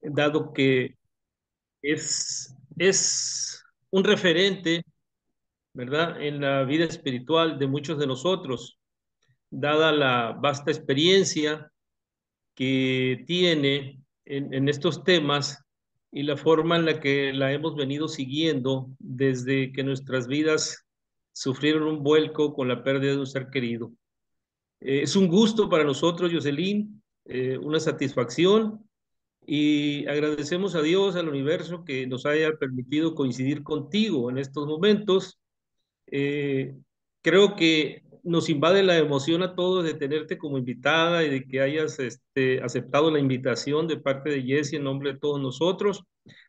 dado que es, es un referente, ¿verdad?, en la vida espiritual de muchos de nosotros, dada la vasta experiencia que tiene en, estos temas y la forma en la que la hemos venido siguiendo desde que nuestras vidas sufrieron un vuelco con la pérdida de un ser querido. Eh, es un gusto para nosotros, Jocelyn, eh, una satisfacción y agradecemos a Dios, al universo, que nos haya permitido coincidir contigo en estos momentos. Eh, creo que nos invade la emoción a todos de tenerte como invitada y de que hayas este, aceptado la invitación de parte de Jesse en nombre de todos nosotros.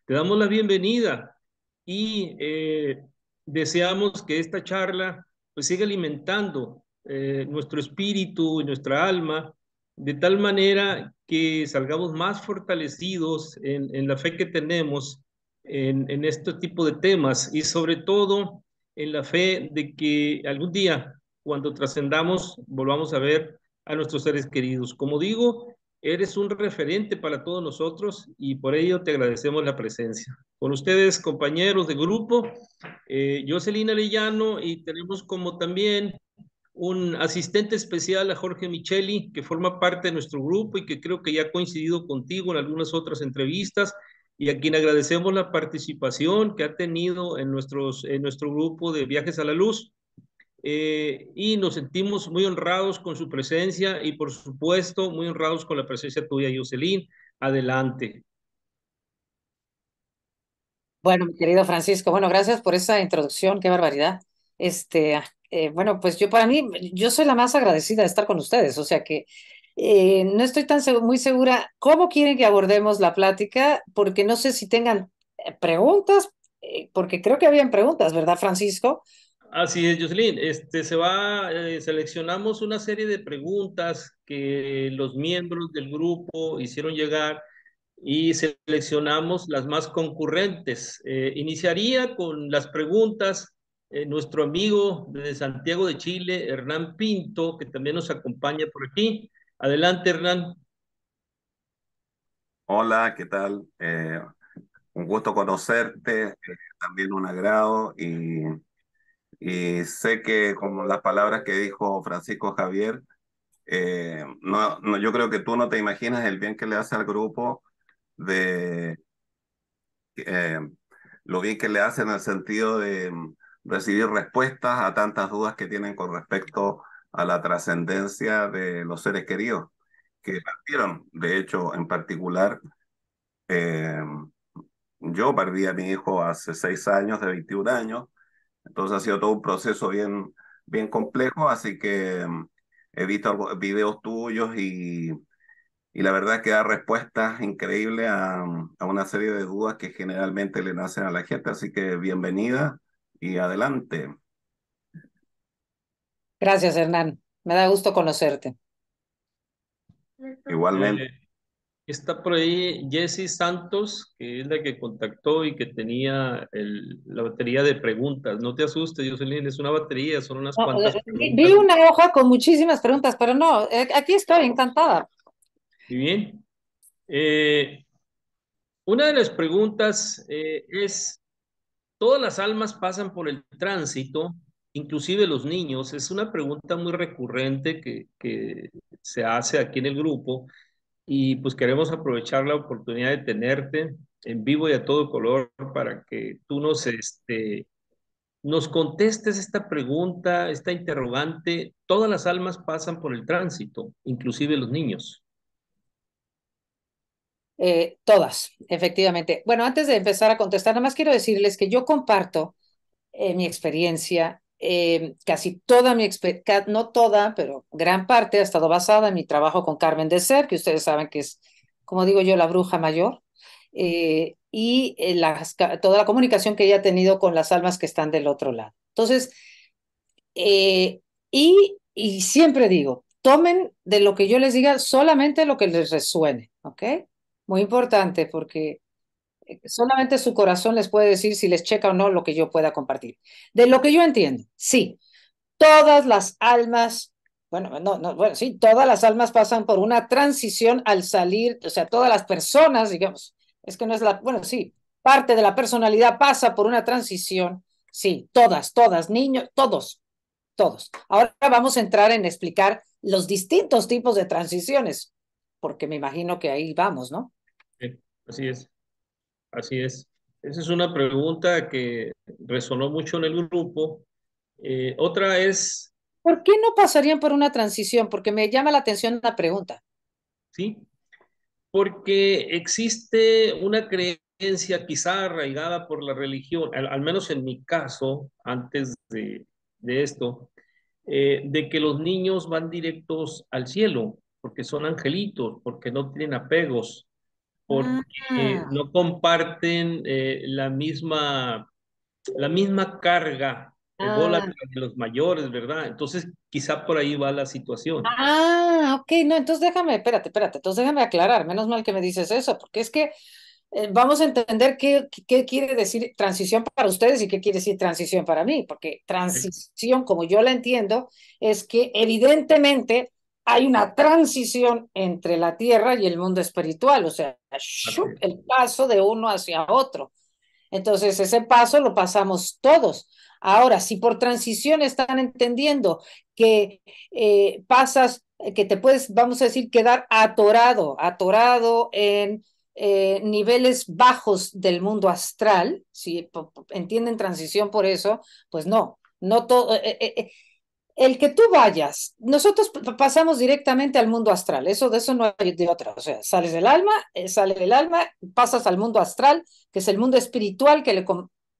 Te damos la bienvenida y eh, deseamos que esta charla pues, siga alimentando eh, nuestro espíritu y nuestra alma de tal manera que salgamos más fortalecidos en, la fe que tenemos en, en, este tipo de temas y sobre todo en la fe de que algún día, cuando trascendamos, volvamos a ver a nuestros seres queridos. Como digo, eres un referente para todos nosotros y por ello te agradecemos la presencia. Con ustedes, compañeros de grupo, eh, yo, Celina Lellano, y tenemos como también un asistente especial a Jorge Micheli, que forma parte de nuestro grupo y que creo que ya ha coincidido contigo en algunas otras entrevistas, y a quien agradecemos la participación que ha tenido en, nuestros, en nuestro grupo de Viajes a la Luz. Eh, y nos sentimos muy honrados con su presencia y, por supuesto, muy honrados con la presencia tuya, Jocelyn. Adelante. Bueno, mi querido Francisco, bueno, gracias por esa introducción, qué barbaridad. Este, eh, bueno, pues yo para mí, yo soy la más agradecida de estar con ustedes, o sea que eh, no estoy tan muy segura cómo quieren que abordemos la plática, porque no sé si tengan eh, preguntas, porque creo que habían preguntas, ¿verdad, Francisco? Así es, Jocelyn. Este, se va, seleccionamos una serie de preguntas que los miembros del grupo hicieron llegar y seleccionamos las más concurrentes. iniciaría con las preguntas eh, nuestro amigo de Santiago de Chile, Hernán Pinto, que también nos acompaña por aquí. Adelante, Hernán. Hola, ¿qué tal? Eh, un gusto conocerte, eh, también un agrado y, y sé que como las palabras que dijo Francisco Javier, no, no, yo creo que tú no te imaginas el bien que le hace al grupo de lo bien que le hace en el sentido de recibir respuestas a tantas dudas que tienen con respecto a la trascendencia de los seres queridos que partieron. De hecho, en particular, em, yo perdí a mi hijo hace seis años, de 21 años, entonces ha sido todo un proceso bien, bien complejo, así que em, he visto videos tuyos y, la verdad que da respuestas increíbles a, a, una serie de dudas que generalmente le nacen a la gente, así que bienvenida y adelante. Gracias, Hernán. Me da gusto conocerte. Igualmente. Eh, está por ahí Jesse Santos, que es la que contactó y que tenía la batería de preguntas. No te asustes, Jocelyn, es una batería, son unas cuantas. Eh, vi una hoja con muchísimas preguntas, pero no, eh, aquí estoy, encantada. Muy bien. una de las preguntas es, Todas las almas pasan por el tránsito, inclusive los niños. Es una pregunta muy recurrente que, se hace aquí en el grupo y pues queremos aprovechar la oportunidad de tenerte en vivo y a todo color para que tú nos, este, nos contestes esta pregunta, esta interrogante. Todas las almas pasan por el tránsito, inclusive los niños. Eh, todas, efectivamente. Bueno, antes de empezar a contestar, nada más quiero decirles que yo comparto eh, mi experiencia, eh, casi toda mi experiencia, no toda, pero gran parte ha estado basada en mi trabajo con Carmen de Ser, que ustedes saben que es, como digo yo, la bruja mayor, y toda la comunicación que ella ha tenido con las almas que están del otro lado. Entonces, y, y siempre digo, tomen de lo que yo les diga solamente lo que les resuene, ¿ok? Muy importante porque eh, solamente su corazón les puede decir si les checa o no lo que yo pueda compartir. De lo que yo entiendo, sí, todas las almas, bueno, no, no, bueno, sí, todas las almas pasan por una transición al salir, o sea, todas las personas, digamos, es que no es la, bueno, sí, parte de la personalidad pasa por una transición, sí, todas, todas, niños, todos, todos. Ahora vamos a entrar en explicar los distintos tipos de transiciones porque me imagino que ahí vamos, ¿no? Sí, así es, así es. Esa es una pregunta que resonó mucho en el grupo. Eh, otra es... ¿Por qué no pasarían por una transición? Porque me llama la atención la pregunta. Sí, porque existe una creencia quizá arraigada por la religión, al, menos en mi caso, antes de, esto, eh, de que los niños van directos al cielo porque son angelitos, porque no tienen apegos, porque ah. no comparten eh, la, misma, la misma ah. carga de los mayores, ¿verdad? Entonces, quizá por ahí va la situación. Ah, ok, no, entonces déjame, espérate, espérate, entonces déjame aclarar, menos mal que me dices eso, porque es que eh, vamos a entender qué, qué quiere decir transición para ustedes y qué quiere decir transición para mí, porque transición, como yo la entiendo, es que evidentemente hay una transición entre la tierra y el mundo espiritual, o sea, el paso de uno hacia otro. Entonces, ese paso lo pasamos todos. Ahora, si por transición están entendiendo que eh, pasas, que te puedes, vamos a decir, quedar atorado, atorado en eh, niveles bajos del mundo astral, si entienden transición por eso, pues no, no todo. Eh, el que tú vayas, nosotros pasamos directamente al mundo astral, eso de eso no hay de otra, o sea, sales del alma, eh, sale del alma, pasas al mundo astral, que es el mundo espiritual que le,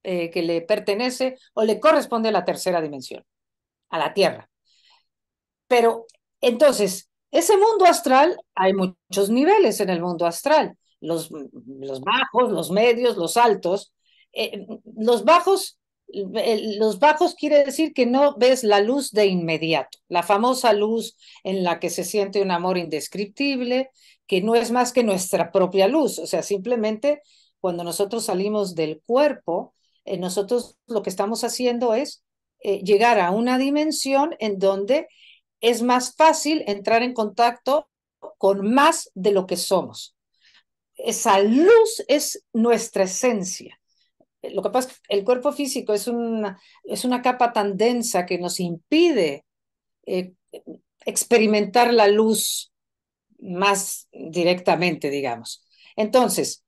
eh, que le pertenece o le corresponde a la tercera dimensión, a la Tierra. Pero entonces, ese mundo astral, hay muchos niveles en el mundo astral, los, los bajos, los medios, los altos. Eh, los bajos los bajos quiere decir que no ves la luz de inmediato, la famosa luz en la que se siente un amor indescriptible, que no es más que nuestra propia luz, o sea, simplemente cuando nosotros salimos del cuerpo, eh, nosotros lo que estamos haciendo es eh, llegar a una dimensión en donde es más fácil entrar en contacto con más de lo que somos. Esa luz es nuestra esencia lo que pasa es que el cuerpo físico es una, es una capa tan densa que nos impide eh, experimentar la luz más directamente, digamos. Entonces,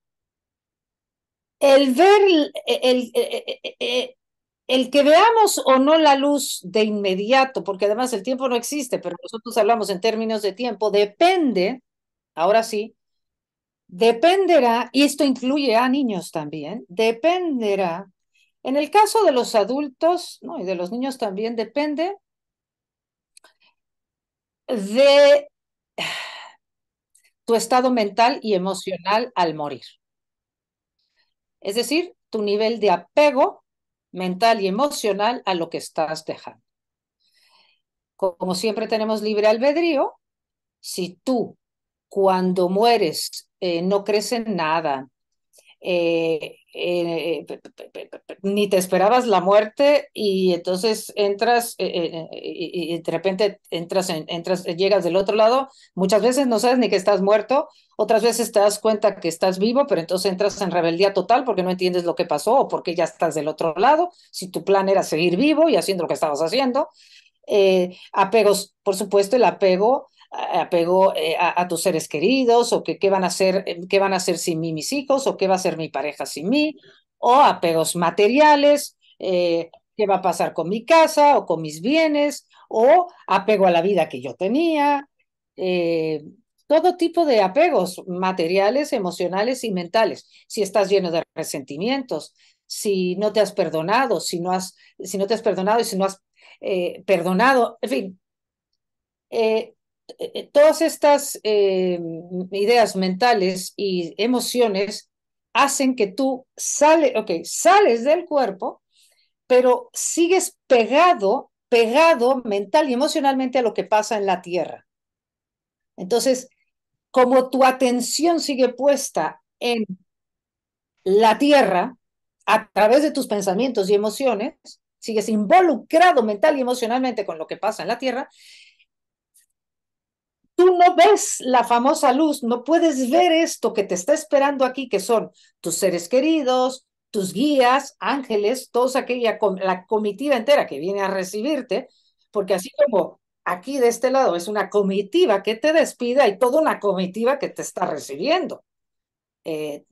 el ver, el, eh, eh, el, que veamos o no la luz de inmediato, porque además el tiempo no existe, pero nosotros hablamos en términos de tiempo, depende, ahora sí, Dependerá, y esto incluye a niños también, dependerá, en el caso de los adultos, ¿no? y de los niños también, depende de tu estado mental y emocional al morir. Es decir, tu nivel de apego mental y emocional a lo que estás dejando. Como siempre tenemos libre albedrío, si tú cuando mueres eh, no crecen nada, eh, eh, ni te esperabas la muerte y entonces entras y de repente entras, entras, llegas del otro lado, muchas veces no sabes ni que estás muerto, otras veces te das cuenta que estás vivo, pero entonces entras en rebeldía total porque no entiendes lo que pasó o porque ya estás del otro lado, si tu plan era seguir vivo y haciendo lo que estabas haciendo. apegos, por supuesto, el apego apego eh, a, tus seres queridos o que qué van a hacer, eh, qué van a sin mí mis hijos o qué va a hacer mi pareja sin mí, o apegos materiales, eh, qué va a pasar con mi casa o con mis bienes, o apego a la vida que yo tenía, todo tipo de apegos materiales, emocionales y mentales. Si estás lleno de resentimientos, si no te has perdonado, si no, has, si no te has perdonado y si no has perdonado, en fin. Eh, eh, eh, todas estas eh, ideas mentales y emociones hacen que tú sales, okay, sales del cuerpo, pero sigues pegado, pegado mental y emocionalmente a lo que pasa en la tierra. Entonces, como tu atención sigue puesta en la tierra a través de tus pensamientos y emociones, sigues involucrado mental y emocionalmente con lo que pasa en la tierra, Tú no ves la famosa luz, no puedes ver esto que te está esperando aquí, que son tus seres queridos, tus guías, ángeles, toda aquella la comitiva entera que viene a recibirte, porque así como aquí de este lado es una comitiva que te despida hay toda una comitiva que te está recibiendo. Eh,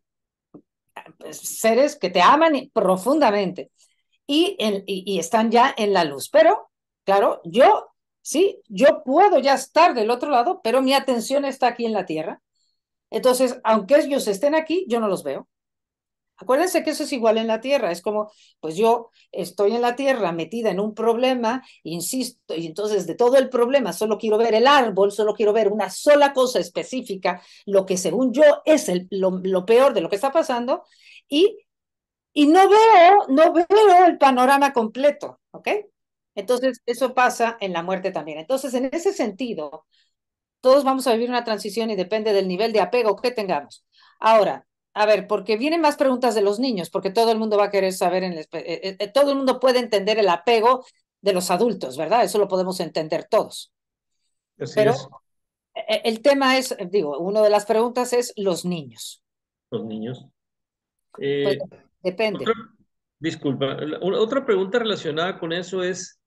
pues, seres que te aman profundamente y, y están ya en la luz. Pero, claro, yo ¿sí? Yo puedo ya estar del otro lado, pero mi atención está aquí en la tierra. Entonces, aunque ellos estén aquí, yo no los veo. Acuérdense que eso es igual en la tierra, es como, pues yo estoy en la tierra metida en un problema, insisto, y entonces de todo el problema solo quiero ver el árbol, solo quiero ver una sola cosa específica, lo que según yo es el, lo, peor de lo que está pasando, y, y no veo, no veo el panorama completo, ¿ok? Entonces, eso pasa en la muerte también. Entonces, en ese sentido, todos vamos a vivir una transición y depende del nivel de apego que tengamos. Ahora, a ver, porque vienen más preguntas de los niños, porque todo el mundo va a querer saber, en eh, eh, eh, todo el mundo puede entender el apego de los adultos, ¿verdad? Eso lo podemos entender todos. Pero e-, el tema es, digo, una de las preguntas es los niños. Los niños. Pues, depende. disculpa, otra pregunta relacionada con eso es,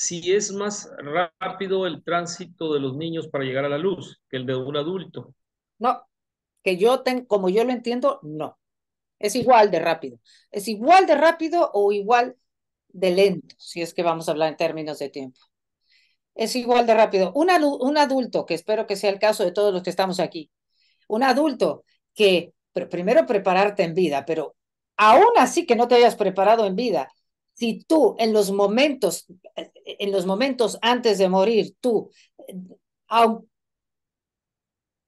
si es más rápido el tránsito de los niños para llegar a la luz que el de un adulto. No, que yo como yo lo entiendo, no. Es igual de rápido. Es igual de rápido o igual de lento, si es que vamos a hablar en términos de tiempo. Es igual de rápido. Un, un adulto, que espero que sea el caso de todos los que estamos aquí, un adulto que primero prepararte en vida, pero aún así que no te hayas preparado en vida, si tú en los momentos, en los momentos antes de morir, tú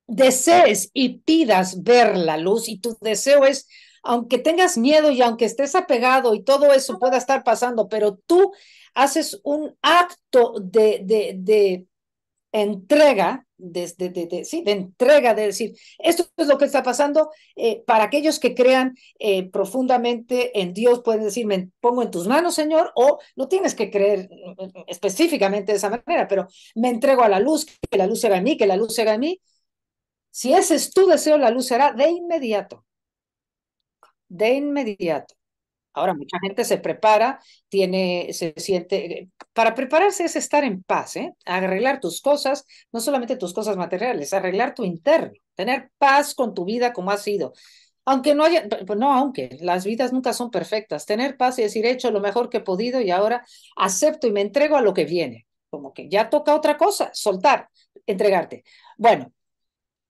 desees y pidas ver la luz y tu deseo es, aunque tengas miedo y aunque estés apegado y todo eso pueda estar pasando, pero tú haces un acto de, de, de entrega, de, sí, de, entrega, de decir, esto es lo que está pasando. Eh, para aquellos que crean eh, profundamente en Dios, pueden decir, me pongo en tus manos, Señor, o no tienes que creer mm, mm, específicamente de esa manera, pero me entrego a la luz, que la luz será en mí, que la luz sea en mí. Si ese es tu deseo, la luz será de inmediato. De inmediato. Ahora, mucha gente se prepara, tiene, se siente, para prepararse es estar en paz, ¿eh? arreglar tus cosas, no solamente tus cosas materiales, arreglar tu interno, tener paz con tu vida como ha sido. Aunque no haya, no, pues aunque las vidas nunca son perfectas, tener paz y decir, he hecho lo mejor que he podido y ahora acepto y me entrego a lo que viene. Como que ya toca otra cosa, soltar, entregarte. Bueno,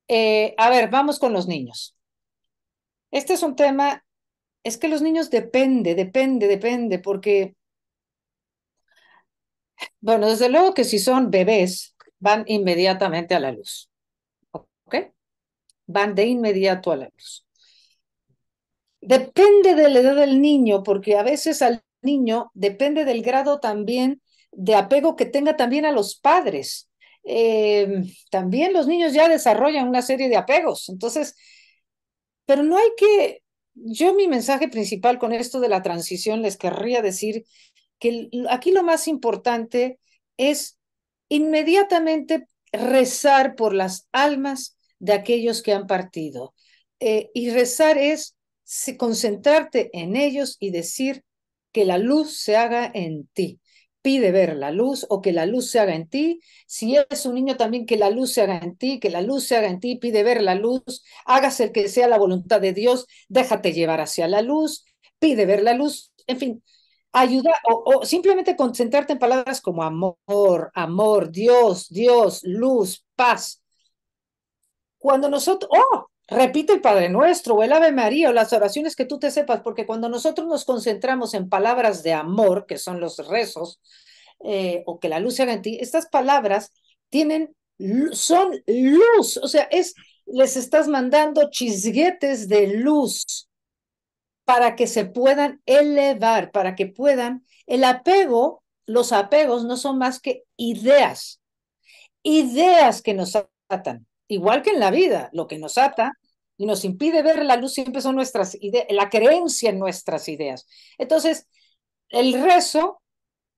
eh, a ver, vamos con los niños. Este es un tema es que los niños depende, depende, depende, porque, bueno, desde luego que si son bebés, van inmediatamente a la luz. ¿Ok? Van de inmediato a la luz. Depende de la edad del niño, porque a veces al niño depende del grado también de apego que tenga también a los padres. Em, también los niños ya desarrollan una serie de apegos. Entonces, pero no hay que yo mi mensaje principal con esto de la transición les querría decir que aquí lo más importante es inmediatamente rezar por las almas de aquellos que han partido. Eh, y rezar es concentrarte en ellos y decir que la luz se haga en ti, pide ver la luz o que la luz se haga en ti. Si eres un niño también que la luz se haga en ti, que la luz se haga en ti, pide ver la luz, hágase el que sea la voluntad de Dios, déjate llevar hacia la luz, pide ver la luz, en fin, ayuda o, o simplemente concentrarte en palabras como amor, amor, Dios, Dios, luz, paz, cuando nosotros, oh, repite el Padre Nuestro o el Ave María o las oraciones que tú te sepas, porque cuando nosotros nos concentramos en palabras de amor, que son los rezos, eh, o que la luz se haga en ti, estas palabras tienen, son luz, o sea, es, les estás mandando chisguetes de luz para que se puedan elevar, para que puedan, el apego, los apegos no son más que ideas, ideas que nos atan igual que en la vida, lo que nos ata y nos impide ver la luz siempre son nuestras ideas, la creencia en nuestras ideas. Entonces, el rezo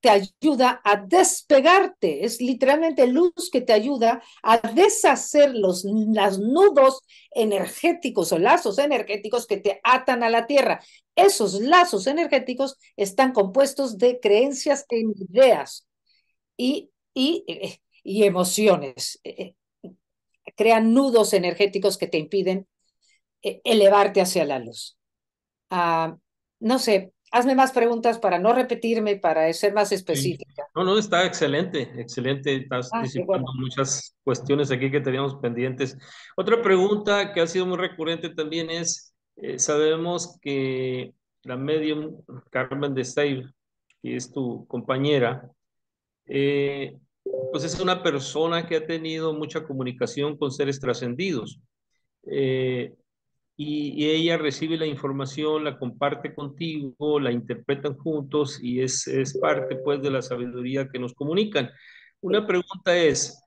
te ayuda a despegarte, es literalmente luz que te ayuda a deshacer los, nudos energéticos o lazos energéticos que te atan a la tierra. Esos lazos energéticos están compuestos de creencias e ideas y, y, eh, y emociones. Eh, eh, crea nudos energéticos que te impiden eh, elevarte hacia la luz. Ah, no sé, hazme más preguntas para no repetirme, para ser más específica. No, no, está excelente, excelente. Estás ah, discutiendo muchas cuestiones aquí que teníamos pendientes. Otra pregunta que ha sido muy recurrente también es, eh, sabemos que la medium Carmen de Steyr, que es tu compañera, eh, pues es una persona que ha tenido mucha comunicación con seres trascendidos. Eh, y, ella recibe la información, la comparte contigo, la interpretan juntos y es, parte pues de la sabiduría que nos comunican. Una pregunta es,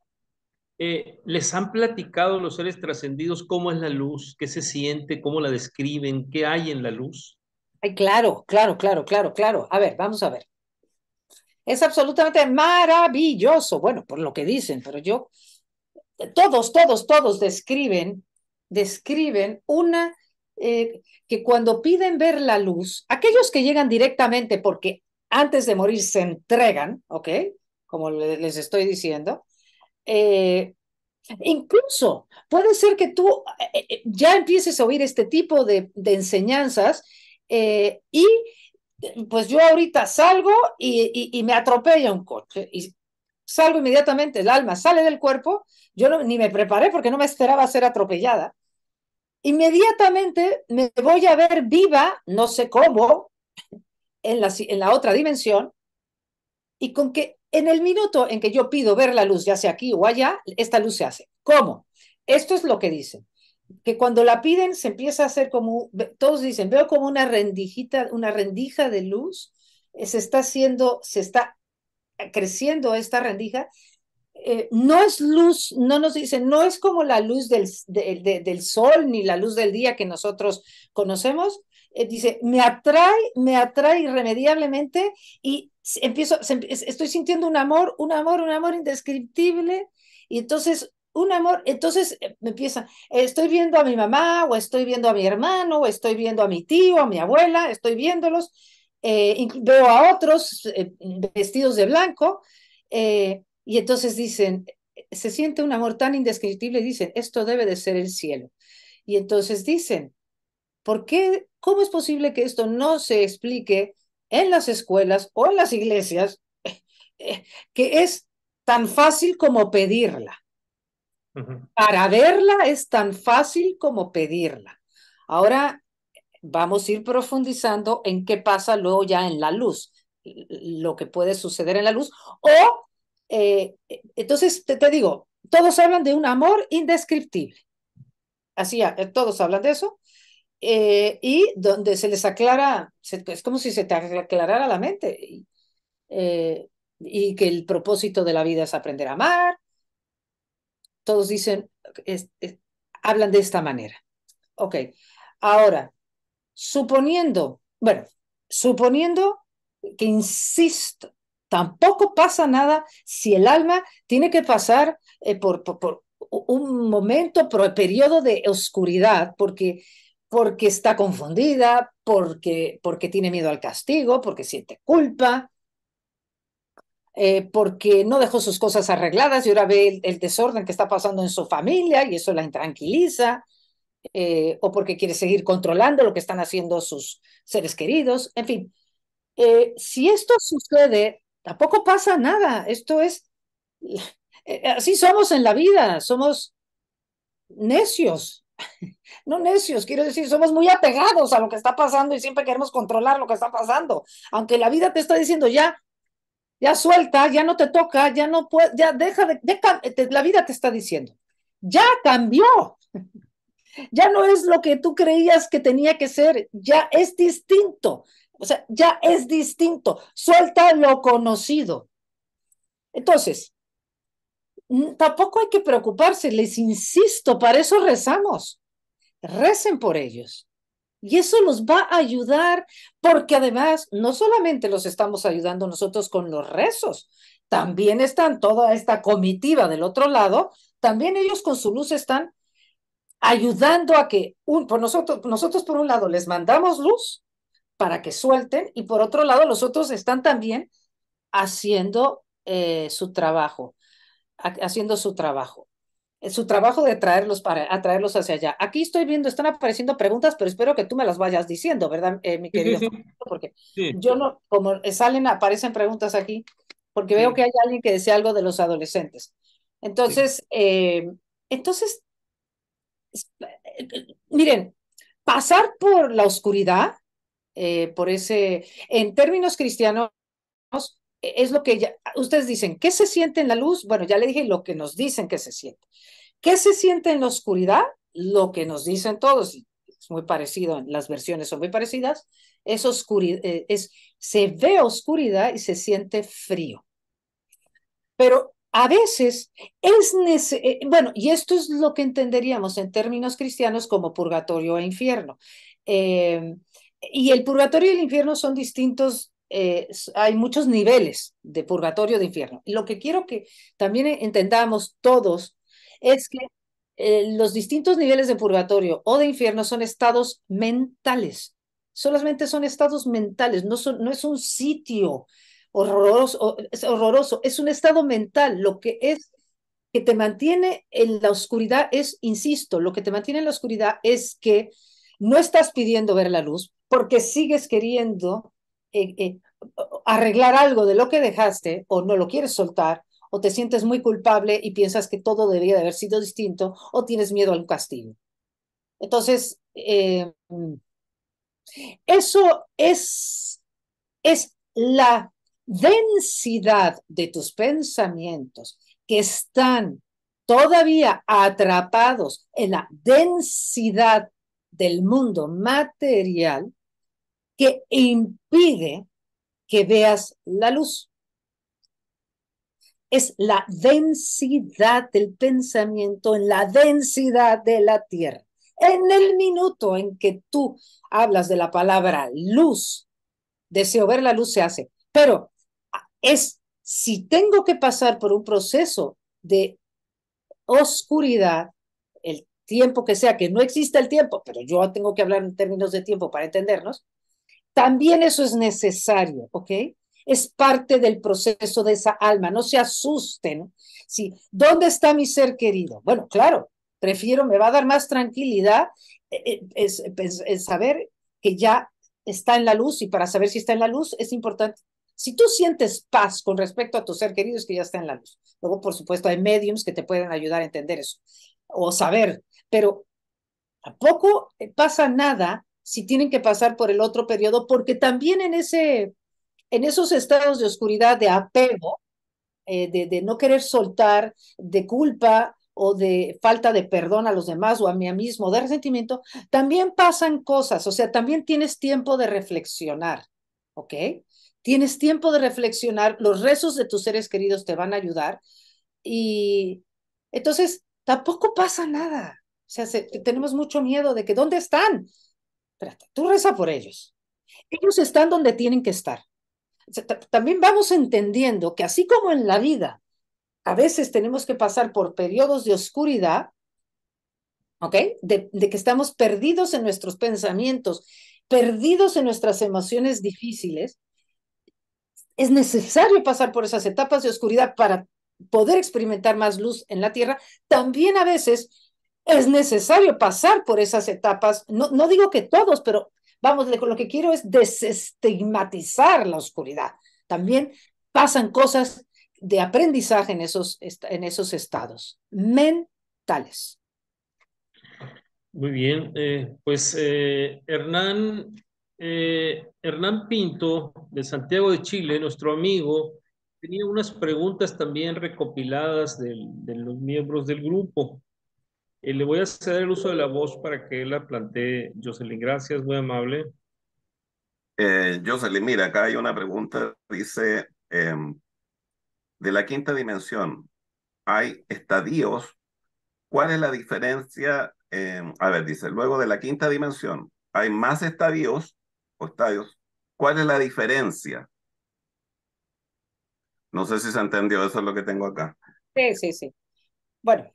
eh, ¿les han platicado los seres trascendidos cómo es la luz? ¿Qué se siente? ¿Cómo la describen? ¿Qué hay en la luz? Ay, claro, claro, claro, claro, claro. A ver, vamos a ver es absolutamente maravilloso, bueno, por lo que dicen, pero yo, todos, todos, todos describen, describen una, eh, que cuando piden ver la luz, aquellos que llegan directamente porque antes de morir se entregan, ¿ok? Como les estoy diciendo, eh, incluso puede ser que tú eh, ya empieces a oír este tipo de enseñanzas y pues yo ahorita salgo y, me atropella un coche y salgo inmediatamente, el alma sale del cuerpo, yo ni me preparé porque no me esperaba ser atropellada. Inmediatamente me voy a ver viva, no sé cómo, en la, en la otra dimensión, y con que en el minuto en que yo pido ver la luz, ya sea aquí o allá, esta luz se hace. ¿Cómo? Esto es lo que dicen que cuando la piden se empieza a hacer como, todos dicen, veo como una rendijita, una rendija de luz, eh, se está haciendo, se está creciendo esta rendija. Eh, no es luz, no nos dicen, no es como la luz del, del sol ni la luz del día que nosotros conocemos. Eh, dice, me atrae, me atrae irremediablemente y empiezo, estoy sintiendo un amor, un amor, un amor indescriptible. Y entonces un amor, entonces eh, me empiezan, estoy viendo a mi mamá o estoy viendo a mi hermano o estoy viendo a mi tío, a mi abuela, estoy viéndolos, eh, veo a otros eh, vestidos de blanco y entonces dicen, se siente un amor tan indescriptible, dicen, esto debe de ser el cielo. Y entonces dicen, ¿por qué, cómo es posible que esto no se explique en las escuelas o en las iglesias, que es tan fácil como pedirla? Para verla es tan fácil como pedirla. Ahora vamos a ir profundizando en qué pasa luego ya en la luz, lo que puede suceder en la luz. O, eh, entonces, te, digo, todos hablan de un amor indescriptible. Así, eh, todos hablan de eso. Eh, y donde se les aclara, es como si se te aclarara la mente. y que el propósito de la vida es aprender a amar, todos dicen, hablan de esta manera. Ok, ahora, suponiendo, bueno, suponiendo que, insisto, tampoco pasa nada si el alma tiene que pasar eh, por, un momento, por periodo de oscuridad, porque porque está confundida, porque, porque tiene miedo al castigo, porque siente culpa, eh, porque no dejó sus cosas arregladas y ahora ve el, desorden que está pasando en su familia y eso la intranquiliza, eh, o porque quiere seguir controlando lo que están haciendo sus seres queridos, en fin. Eh, si esto sucede, tampoco pasa nada, esto es, así somos en la vida, somos necios, no necios, quiero decir, somos muy apegados a lo que está pasando y siempre queremos controlar lo que está pasando, aunque la vida te está diciendo ya, ya suelta, ya no te toca, ya no puedes, ya deja de, la vida te está diciendo, ya cambió, ya no es lo que tú creías que tenía que ser, ya es distinto, o sea, ya es distinto, suelta lo conocido. Entonces, tampoco hay que preocuparse, les insisto, para eso rezamos, recen por ellos. Y eso los va a ayudar porque además no solamente los estamos ayudando nosotros con los rezos, también están toda esta comitiva del otro lado, también ellos con su luz están ayudando a que un, por nosotros, nosotros por un lado les mandamos luz para que suelten y por otro lado los otros están también haciendo eh, su trabajo, haciendo su trabajo su trabajo de traerlos para atraerlos hacia allá. Aquí estoy viendo, están apareciendo preguntas, pero espero que tú me las vayas diciendo, ¿verdad, eh, mi querido? Porque yo no, como eh, salen, aparecen preguntas aquí, porque veo que hay alguien que decía algo de los adolescentes. Entonces, eh, entonces, miren, pasar por la oscuridad, por ese, en términos cristianos, e, es lo que ustedes dicen, ¿qué se siente en la luz? Bueno, ya le dije lo que nos dicen que se siente. ¿Qué se siente en la oscuridad? Lo que nos dicen todos, es muy parecido, las versiones son muy parecidas, es oscuridad, eh, es, se ve oscuridad y se siente frío. Pero a veces es necesario, eh, bueno, y esto es lo que entenderíamos en términos cristianos como purgatorio e infierno. Eh, y el purgatorio y el infierno son distintos eh, hay muchos niveles de purgatorio de infierno. Lo que quiero que también entendamos todos es que eh, los distintos niveles de purgatorio o de infierno son estados mentales. Solamente son estados mentales, no, son, no es un sitio horroroso, es horroroso, es un estado mental. Lo que es que te mantiene en la oscuridad es, insisto, lo que te mantiene en la oscuridad es que no estás pidiendo ver la luz porque sigues queriendo eh, eh, arreglar algo de lo que dejaste o no lo quieres soltar, o te sientes muy culpable y piensas que todo debería de haber sido distinto, o tienes miedo al castigo. Entonces, em, eso es, es la densidad de tus pensamientos que están todavía atrapados en la densidad del mundo material que impide que veas la luz. Es la densidad del pensamiento en la densidad de la tierra. En el minuto en que tú hablas de la palabra luz, deseo ver la luz se hace. Pero ah, es si tengo que pasar por un proceso de oscuridad, el tiempo que sea, que no exista el tiempo, pero yo tengo que hablar en términos de tiempo para entendernos, también eso es necesario, ¿ok? Es parte del proceso de esa alma, no se asusten. ¿sí? ¿Dónde está mi ser querido? Bueno, claro, prefiero, me va a dar más tranquilidad el eh, eh, saber que ya está en la luz y para saber si está en la luz es importante si tú sientes paz con respecto a tu ser querido, es que ya está en la luz. Luego, por supuesto, hay mediums que te pueden ayudar a entender eso o saber, pero poco eh, pasa nada si tienen que pasar por el otro periodo, porque también en, ese, en esos estados de oscuridad, de apego, eh, de, de, no querer soltar, de culpa o de falta de perdón a los demás o a mí mismo, de resentimiento, también pasan cosas, o sea, también tienes tiempo de reflexionar, ¿ok? Tienes tiempo de reflexionar, los rezos de tus seres queridos te van a ayudar y entonces tampoco pasa nada. O sea, tenemos mucho miedo de que, ¿dónde están? tú reza por ellos. Ellos están donde tienen que estar. También vamos entendiendo que así como en la vida, a veces tenemos que pasar por periodos de oscuridad, ¿ok? De, de que estamos perdidos en nuestros pensamientos, perdidos en nuestras emociones difíciles. Es necesario pasar por esas etapas de oscuridad para poder experimentar más luz en la tierra. También a veces es necesario pasar por esas etapas. No, digo que todos, pero vamos, lo que quiero es desestigmatizar la oscuridad. También pasan cosas de aprendizaje en esos, en esos estados mentales. Muy bien, eh, pues eh, Hernán, eh, Hernán Pinto de Santiago de Chile, nuestro amigo, tenía unas preguntas también recopiladas de los miembros del grupo. Eh, le voy a hacer el uso de la voz para que la plantee Jocelyn. Gracias, muy amable. Eh, Jocelyn, mira, acá hay una pregunta. Dice, em, de la quinta dimensión, ¿hay estadios? ¿Cuál es la diferencia? Em, a ver, dice, luego de la quinta dimensión, ¿hay más estadios o estadios? ¿Cuál es la diferencia? No sé si se entendió, eso es lo que tengo acá. Sí, sí, sí. Bueno,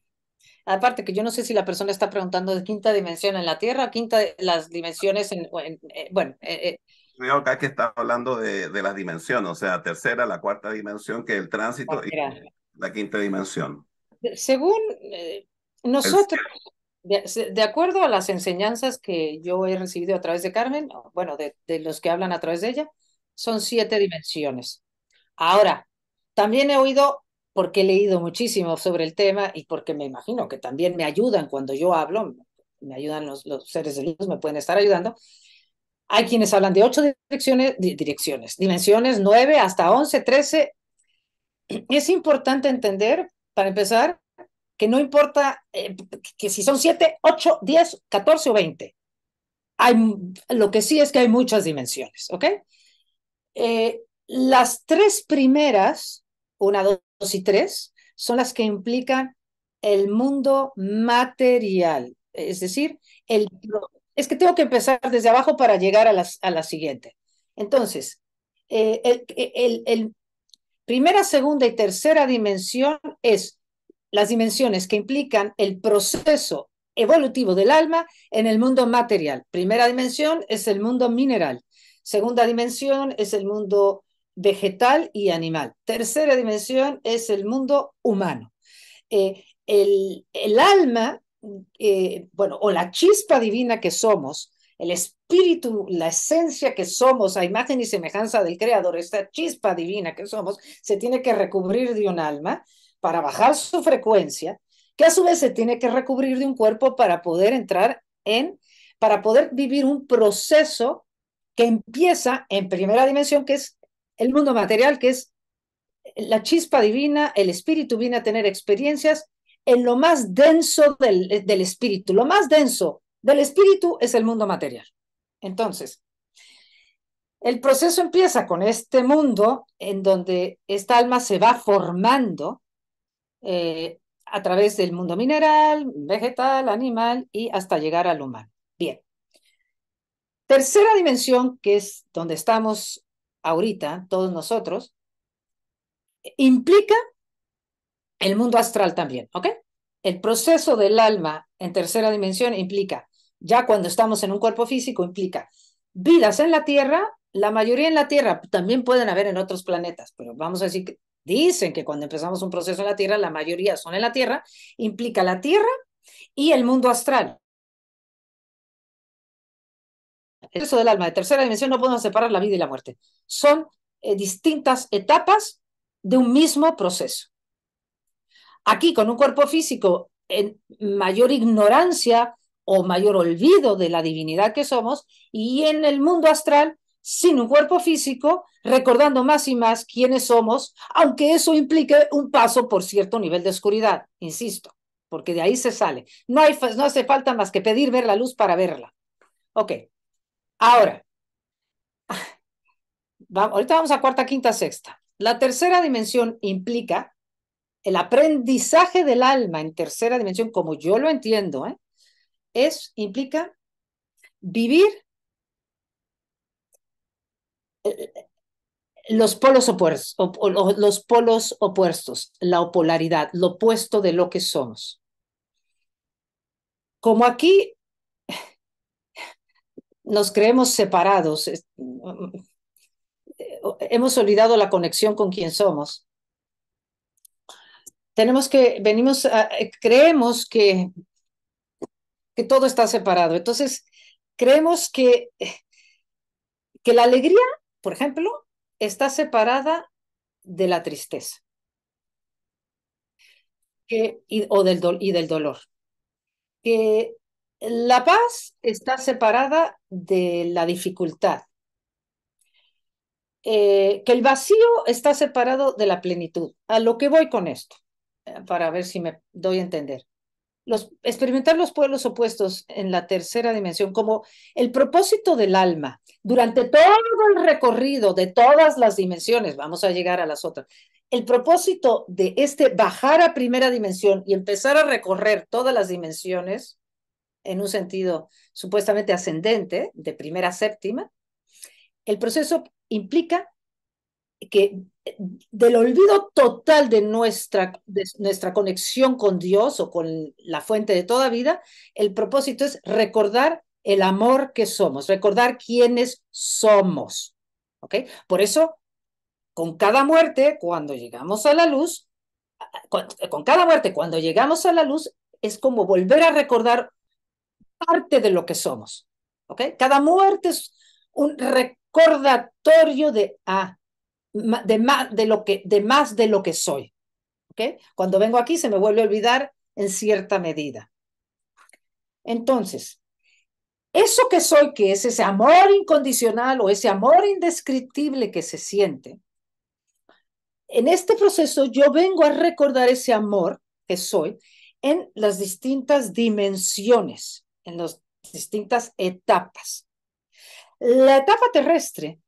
Aparte que yo no sé si la persona está preguntando de quinta dimensión en la Tierra, quinta las dimensiones en, eh, bueno. Eh, eh, Creo que está hablando de, de, las dimensiones, o sea, tercera, la cuarta dimensión, que es el tránsito, y la quinta dimensión. Según eh, nosotros, este. de, acuerdo a las enseñanzas que yo he recibido a través de Carmen, bueno, de, de los que hablan a través de ella, son siete dimensiones. Ahora, también he oído porque he leído muchísimo sobre el tema y porque me imagino que también me ayudan cuando yo hablo, me ayudan los, seres de luz, me pueden estar ayudando. Hay quienes hablan de ocho direcciones, direcciones, dimensiones, nueve hasta once, trece. Es importante entender, para empezar, que no importa eh, que si son siete, ocho, diez, catorce o veinte. Hay, lo que sí es que hay muchas dimensiones, ¿ok? Eh, las tres primeras, una, dos, y tres son las que implican el mundo material, es decir, el... Es que tengo que empezar desde abajo para llegar a, las, a la siguiente. Entonces, eh, eh, el, el primera, segunda y tercera dimensión es las dimensiones que implican el proceso evolutivo del alma en el mundo material. Primera dimensión es el mundo mineral. Segunda dimensión es el mundo vegetal y animal. Tercera dimensión es el mundo humano. Eh, el, alma, eh, bueno, o la chispa divina que somos, el espíritu, la esencia que somos, a imagen y semejanza del Creador, esta chispa divina que somos, se tiene que recubrir de un alma para bajar su frecuencia, que a su vez se tiene que recubrir de un cuerpo para poder entrar en, para poder vivir un proceso que empieza en primera dimensión, que es el mundo material, que es la chispa divina, el espíritu viene a tener experiencias en lo más denso del, espíritu. Lo más denso del espíritu es el mundo material. Entonces, el proceso empieza con este mundo en donde esta alma se va formando eh, a través del mundo mineral, vegetal, animal y hasta llegar al humano. Bien. Tercera dimensión, que es donde estamos ahorita, todos nosotros, implica el mundo astral también, ¿ok? El proceso del alma en tercera dimensión implica, ya cuando estamos en un cuerpo físico, implica vidas en la Tierra, la mayoría en la Tierra, también pueden haber en otros planetas, pero vamos a decir que dicen que cuando empezamos un proceso en la Tierra, la mayoría son en la Tierra, implica la Tierra y el mundo astral. eso del alma, de tercera dimensión, no podemos separar la vida y la muerte. Son eh, distintas etapas de un mismo proceso. Aquí, con un cuerpo físico en mayor ignorancia o mayor olvido de la divinidad que somos, y en el mundo astral, sin un cuerpo físico, recordando más y más quiénes somos, aunque eso implique un paso por cierto nivel de oscuridad, insisto, porque de ahí se sale. No, hay, no hace falta más que pedir ver la luz para verla. Ok, Ahora, ahorita vamos a cuarta, quinta, sexta. La tercera dimensión implica el aprendizaje del alma en tercera dimensión, como yo lo entiendo, ¿eh? es, implica vivir eh, eh, los polos opuestos, los polos opuestos, la opolaridad, lo opuesto de lo que somos. Como aquí nos creemos separados, hemos olvidado la conexión con quien somos. Tenemos que, venimos, eh, creemos que, que todo está separado. Entonces, creemos que, que la alegría, por ejemplo, está separada de la tristeza y, o del, y del dolor. Que la paz está separada de la dificultad. Eh, que el vacío está separado de la plenitud. A lo que voy con esto, eh, para ver si me doy a entender. Los, experimentar los pueblos opuestos en la tercera dimensión como el propósito del alma durante todo el recorrido de todas las dimensiones, vamos a llegar a las otras, el propósito de este bajar a primera dimensión y empezar a recorrer todas las dimensiones en un sentido supuestamente ascendente, de primera a séptima, el proceso implica que eh, del olvido total de nuestra, nuestra conexión con Dios o con la fuente de toda vida, el propósito es recordar el amor que somos, recordar quiénes somos. Por eso, con cada muerte, cuando llegamos a la luz, con cada muerte, cuando llegamos a la luz, es como volver a recordar parte de lo que somos. Cada muerte es un recordatorio de, ah, a de, más, de, lo que, de más de lo que soy. Cuando vengo aquí se me vuelve a olvidar en cierta medida. Entonces, eso que soy, que es ese amor incondicional o ese amor indescriptible que se siente, en este proceso yo vengo a recordar ese amor que soy en las distintas dimensiones en las distintas etapas. La etapa terrestre,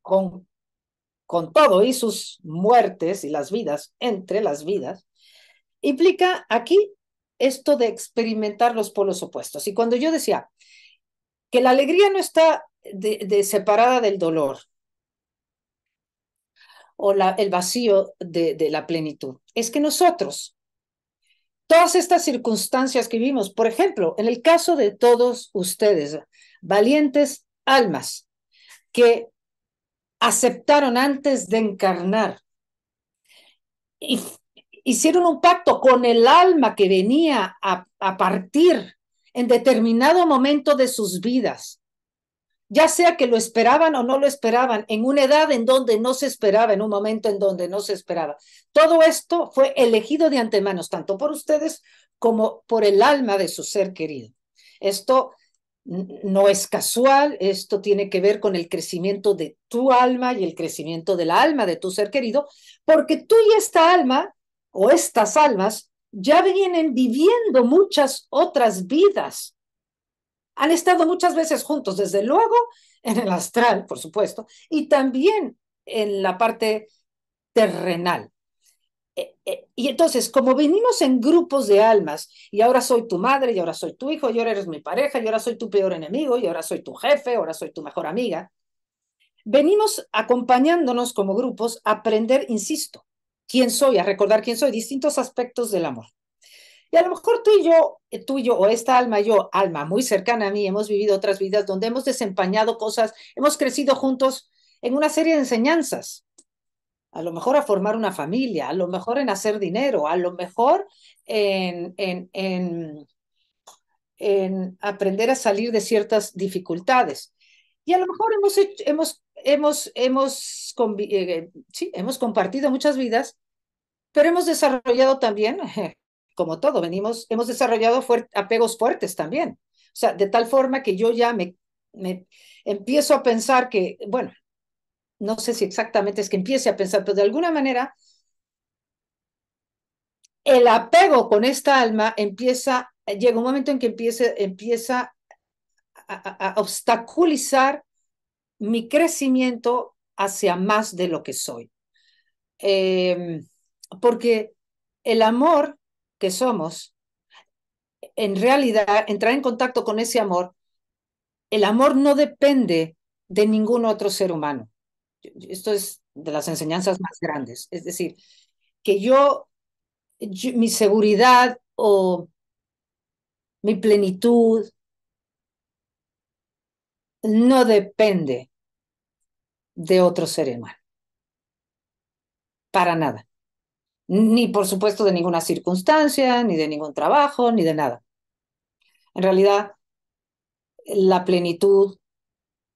con, con todo y sus muertes y las vidas, entre las vidas, implica aquí esto de experimentar los polos opuestos. Y cuando yo decía que la alegría no está de, separada del dolor o la, el vacío de la plenitud, es que nosotros todas estas circunstancias que vivimos, por ejemplo, en el caso de todos ustedes, valientes almas que aceptaron antes de encarnar y hicieron un pacto con el alma que venía a partir en determinado momento de sus vidas ya sea que lo esperaban o no lo esperaban, en una edad en donde no se esperaba, en un momento en donde no se esperaba. Todo esto fue elegido de antemano, tanto por ustedes como por el alma de su ser querido. Esto no es casual, esto tiene que ver con el crecimiento de tu alma y el crecimiento de la alma de tu ser querido, porque tú y esta alma o estas almas ya vienen viviendo muchas otras vidas han estado muchas veces juntos, desde luego en el astral, por supuesto, y también en la parte terrenal. Eh, eh, y entonces, como venimos en grupos de almas, y ahora soy tu madre, y ahora soy tu hijo, y ahora eres mi pareja, y ahora soy tu peor enemigo, y ahora soy tu jefe, ahora soy tu mejor amiga, venimos acompañándonos como grupos a aprender, insisto, quién soy, a recordar quién soy, distintos aspectos del amor. Y a lo mejor tú y yo, eh, tú o esta alma, yo, alma muy cercana a mí, hemos vivido otras vidas donde hemos desempañado cosas, hemos crecido juntos en una serie de enseñanzas. A lo mejor a formar una familia, a lo mejor en hacer dinero, a lo mejor en, en, en, aprender a salir de ciertas dificultades. Y a lo mejor hemos, hemos, hemos, hemos, eh, hemos compartido muchas vidas, pero hemos desarrollado también, eh, como todo, venimos, hemos desarrollado apegos fuertes también. O sea, de tal forma que yo ya me, empiezo a pensar que, bueno, no sé si exactamente es que empiece a pensar, pero de alguna manera el apego con esta alma empieza, llega un momento en que empieza, empieza a, obstaculizar mi crecimiento hacia más de lo que soy. Em, porque el amor que somos, en realidad entrar en contacto con ese amor, el amor no depende de ningún otro ser humano. Esto es de las enseñanzas más grandes. Es decir, que yo, mi seguridad o mi plenitud no depende de otro ser humano. Para nada ni por supuesto de ninguna circunstancia, ni de ningún trabajo, ni de nada. En realidad, la plenitud,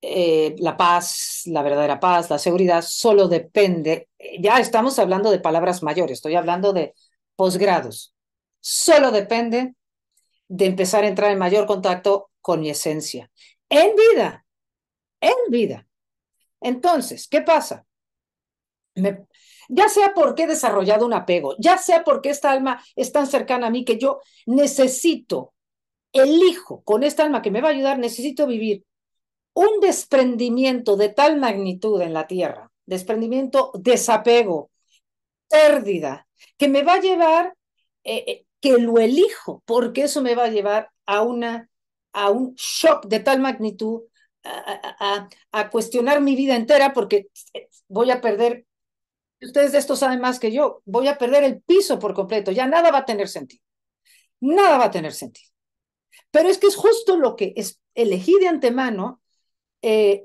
eh, la paz, la verdadera paz, la seguridad, solo depende, ya estamos hablando de palabras mayores, estoy hablando de posgrados, solo depende de empezar a entrar en mayor contacto con mi esencia, en vida, en vida. Entonces, ¿qué pasa? Me, ya sea porque he desarrollado un apego, ya sea porque esta alma es tan cercana a mí que yo necesito, elijo con esta alma que me va a ayudar, necesito vivir un desprendimiento de tal magnitud en la tierra, desprendimiento, desapego, pérdida, que me va a llevar, eh, eh, que lo elijo, porque eso me va a llevar a, una, a un shock de tal magnitud a, a, cuestionar mi vida entera porque eh, voy a perder ustedes de esto saben más que yo, voy a perder el piso por completo, ya nada va a tener sentido, nada va a tener sentido. Pero es que es justo lo que es, elegí de antemano, eh,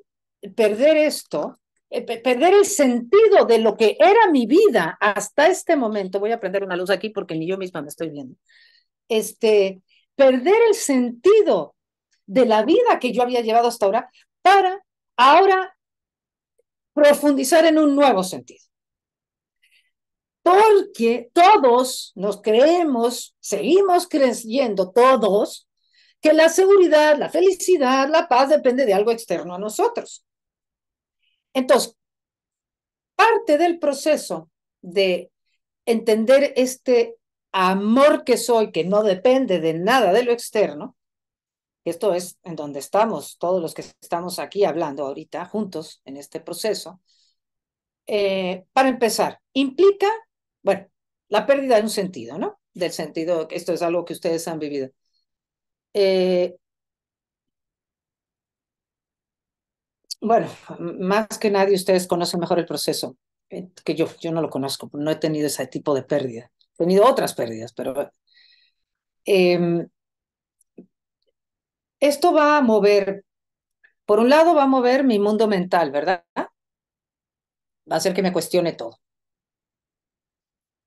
perder esto, eh, perder el sentido de lo que era mi vida hasta este momento, voy a prender una luz aquí porque ni yo misma me estoy viendo, este, perder el sentido de la vida que yo había llevado hasta ahora para ahora profundizar en un nuevo sentido porque todos nos creemos, seguimos creyendo todos, que la seguridad, la felicidad, la paz depende de algo externo a nosotros. Entonces, parte del proceso de entender este amor que soy, que no depende de nada de lo externo, esto es en donde estamos todos los que estamos aquí hablando ahorita juntos en este proceso, eh, para empezar, implica bueno, la pérdida en un sentido, ¿no? Del sentido, que esto es algo que ustedes han vivido. Eh, bueno, más que nadie ustedes conocen mejor el proceso eh, que yo. Yo no lo conozco, no he tenido ese tipo de pérdida. He tenido otras pérdidas, pero... Em, esto va a mover, por un lado va a mover mi mundo mental, ¿verdad? Va a hacer que me cuestione todo.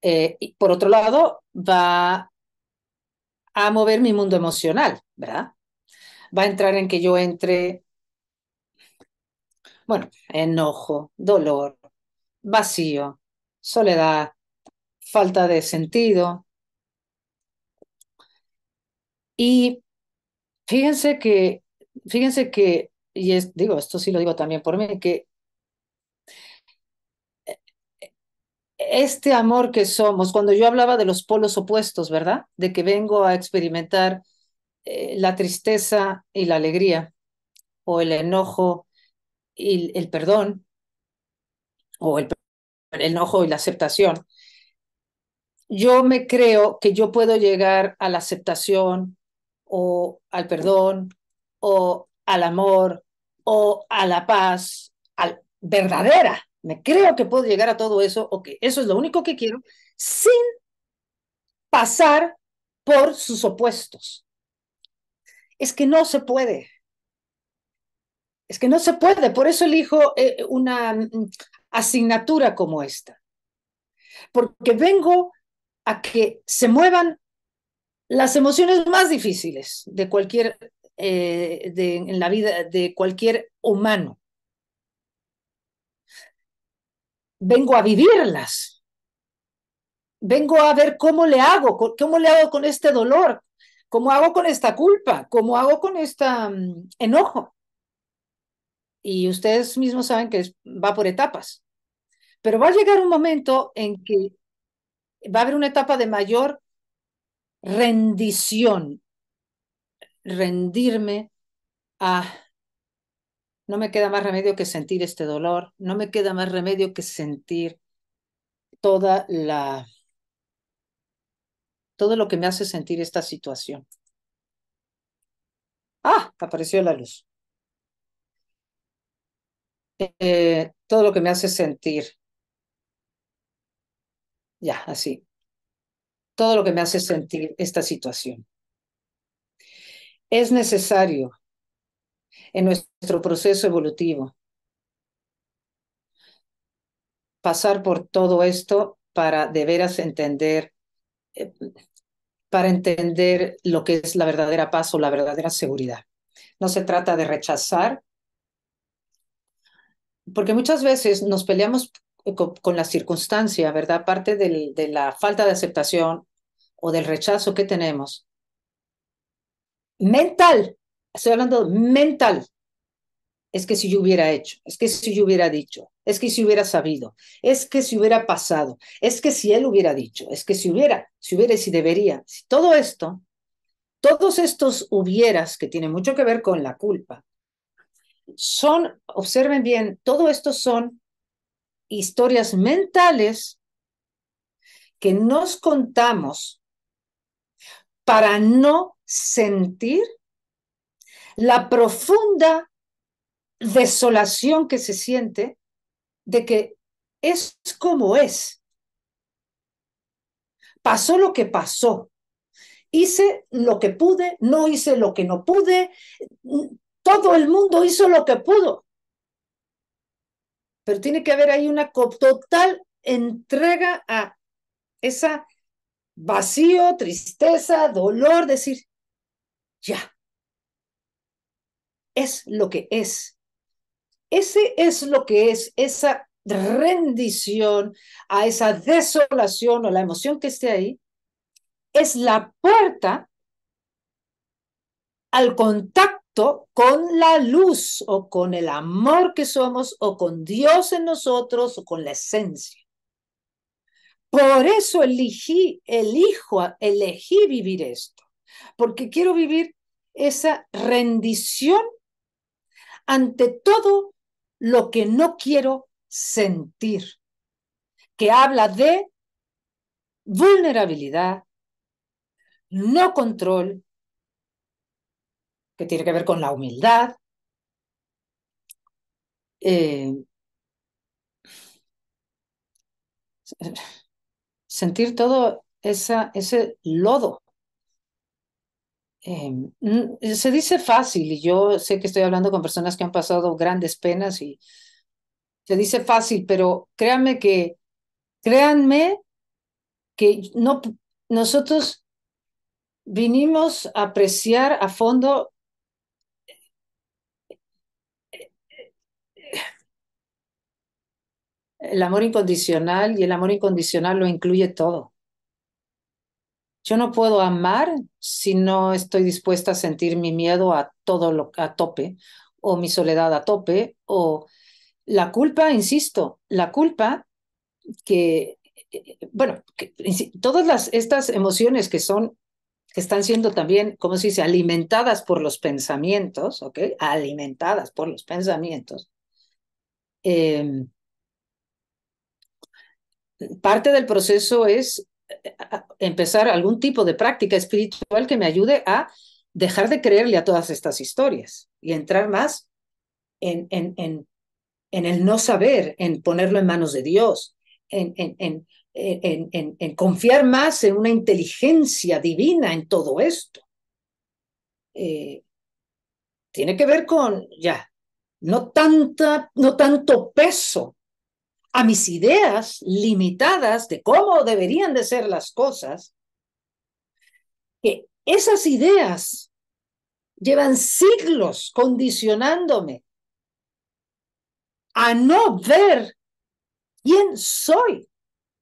Eh, por otro lado, va a mover mi mundo emocional, ¿verdad? Va a entrar en que yo entre, bueno, enojo, dolor, vacío, soledad, falta de sentido. Y fíjense que, fíjense que, y digo, esto sí lo digo también por mí, que este amor que somos, cuando yo hablaba de los polos opuestos, ¿verdad? De que vengo a experimentar eh, la tristeza y la alegría, o el enojo y el perdón, o el, enojo y la aceptación. Yo me creo que yo puedo llegar a la aceptación o al perdón o al amor o a la paz verdadera, me creo que puedo llegar a todo eso o que eso es lo único que quiero sin pasar por sus opuestos. Es que no se puede. Es que no se puede. Por eso elijo eh, una mm, asignatura como esta. Porque vengo a que se muevan las emociones más difíciles de cualquier, eh, en la vida de cualquier humano. vengo a vivirlas. Vengo a ver cómo le hago, cómo le hago con este dolor, cómo hago con esta culpa, cómo hago con este enojo. Y ustedes mismos saben que va por etapas. Pero va a llegar un momento en que va a haber una etapa de mayor rendición, rendirme a no me queda más remedio que sentir este dolor, no me queda más remedio que sentir toda la todo lo que me hace sentir esta situación. Ah, apareció la luz. Eh, todo lo que me hace sentir. Ya, así. Todo lo que me hace sentir esta situación. Es necesario en nuestro proceso evolutivo. Pasar por todo esto para de veras entender, eh, para entender lo que es la verdadera paz o la verdadera seguridad. No se trata de rechazar, porque muchas veces nos peleamos eh, con, la circunstancia, ¿verdad? Parte del, de la falta de aceptación o del rechazo que tenemos. Mental, Estoy hablando mental. Es que si yo hubiera hecho, es que si yo hubiera dicho, es que si hubiera sabido, es que si hubiera pasado, es que si él hubiera dicho, es que si hubiera, si hubiera y si debería. Si todo esto, todos estos hubieras que tienen mucho que ver con la culpa, son, observen bien, todo esto son historias mentales que nos contamos para no sentir la profunda desolación que se siente de que es como es. Pasó lo que pasó. Hice lo que pude, no hice lo que no pude. Todo el mundo hizo lo que pudo. Pero tiene que haber ahí una total entrega a esa vacío, tristeza, dolor, decir, ya, es lo que es. Ese es lo que es, esa rendición a esa desolación o la emoción que esté ahí, es la puerta al contacto con la luz o con el amor que somos o con Dios en nosotros o con la esencia. Por eso elegí, elijo, elegí vivir esto, porque quiero vivir esa rendición ante todo lo que no quiero sentir, que habla de vulnerabilidad, no control, que tiene que ver con la humildad, eh, sentir todo ese lodo Em, eh, se dice fácil y yo sé que estoy hablando con personas que han pasado grandes penas y se dice fácil, pero créanme que, créanme que no, nosotros vinimos a apreciar a fondo el amor incondicional y el amor incondicional lo incluye todo. Yo no puedo amar si no estoy dispuesta a sentir mi miedo a todo lo a tope o mi soledad a tope o la culpa, insisto, la culpa que bueno, todas las, estas emociones que son que están siendo también, ¿cómo se dice?, alimentadas por los pensamientos, ¿ok? Alimentadas por los pensamientos. Em, parte del proceso es empezar algún tipo de práctica espiritual que me ayude a dejar de creerle a todas estas historias y entrar más en, en, el no saber, en ponerlo en manos de Dios, en, en, en, confiar más en una inteligencia divina en todo esto. Eh, tiene que ver con, ya, no, tanta, no tanto peso a mis ideas limitadas de cómo deberían de ser las cosas, que esas ideas llevan siglos condicionándome a no ver quién soy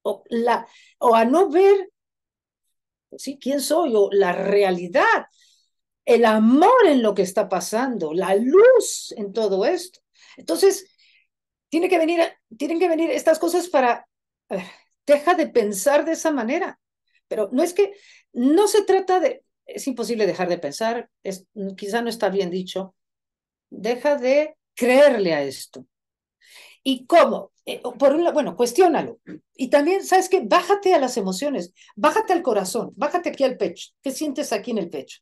o, la, o a no ver ¿sí? quién soy o la realidad, el amor en lo que está pasando, la luz en todo esto. Entonces, tienen que venir estas cosas para, deja de pensar de esa manera. Pero no es que, no se trata de, es imposible dejar de pensar, es, quizá no está bien dicho, deja de creerle a esto. ¿Y cómo? Eh, por un, bueno, cuestiónalo. Y también, ¿sabes qué? Bájate a las emociones, bájate al corazón, bájate aquí al pecho. ¿Qué sientes aquí en el pecho?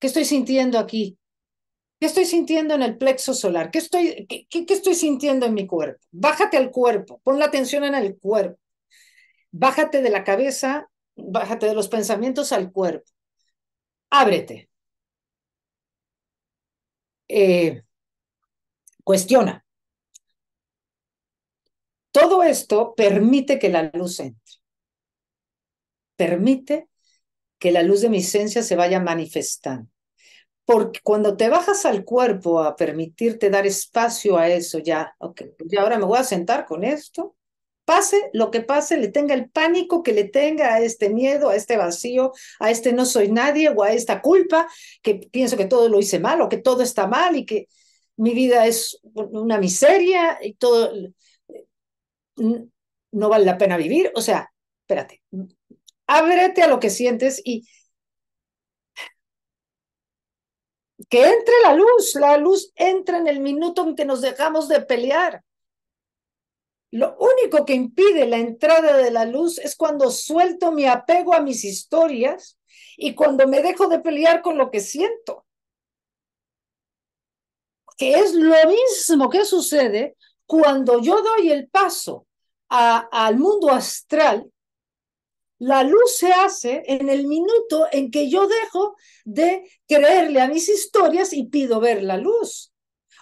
¿Qué estoy sintiendo aquí? ¿Qué estoy sintiendo en el plexo solar? ¿Qué estoy, qué, estoy sintiendo en mi cuerpo? Bájate al cuerpo, pon la atención en el cuerpo. Bájate de la cabeza, bájate de los pensamientos al cuerpo. Ábrete. Eh, cuestiona. Todo esto permite que la luz entre. Permite que la luz de mi esencia se vaya manifestando. Porque cuando te bajas al cuerpo a permitirte dar espacio a eso, ya, ok, pues ya ahora me voy a sentar con esto, pase lo que pase, le tenga el pánico que le tenga a este miedo, a este vacío, a este no soy nadie o a esta culpa que pienso que todo lo hice mal o que todo está mal y que mi vida es una miseria y todo no vale la pena vivir. O sea, espérate, ábrete a lo que sientes y que entre la luz, la luz entra en el minuto en que nos dejamos de pelear. Lo único que impide la entrada de la luz es cuando suelto mi apego a mis historias y cuando me dejo de pelear con lo que siento. Que es lo mismo que sucede cuando yo doy el paso al mundo astral la luz se hace en el minuto en que yo dejo de creerle a mis historias y pido ver la luz.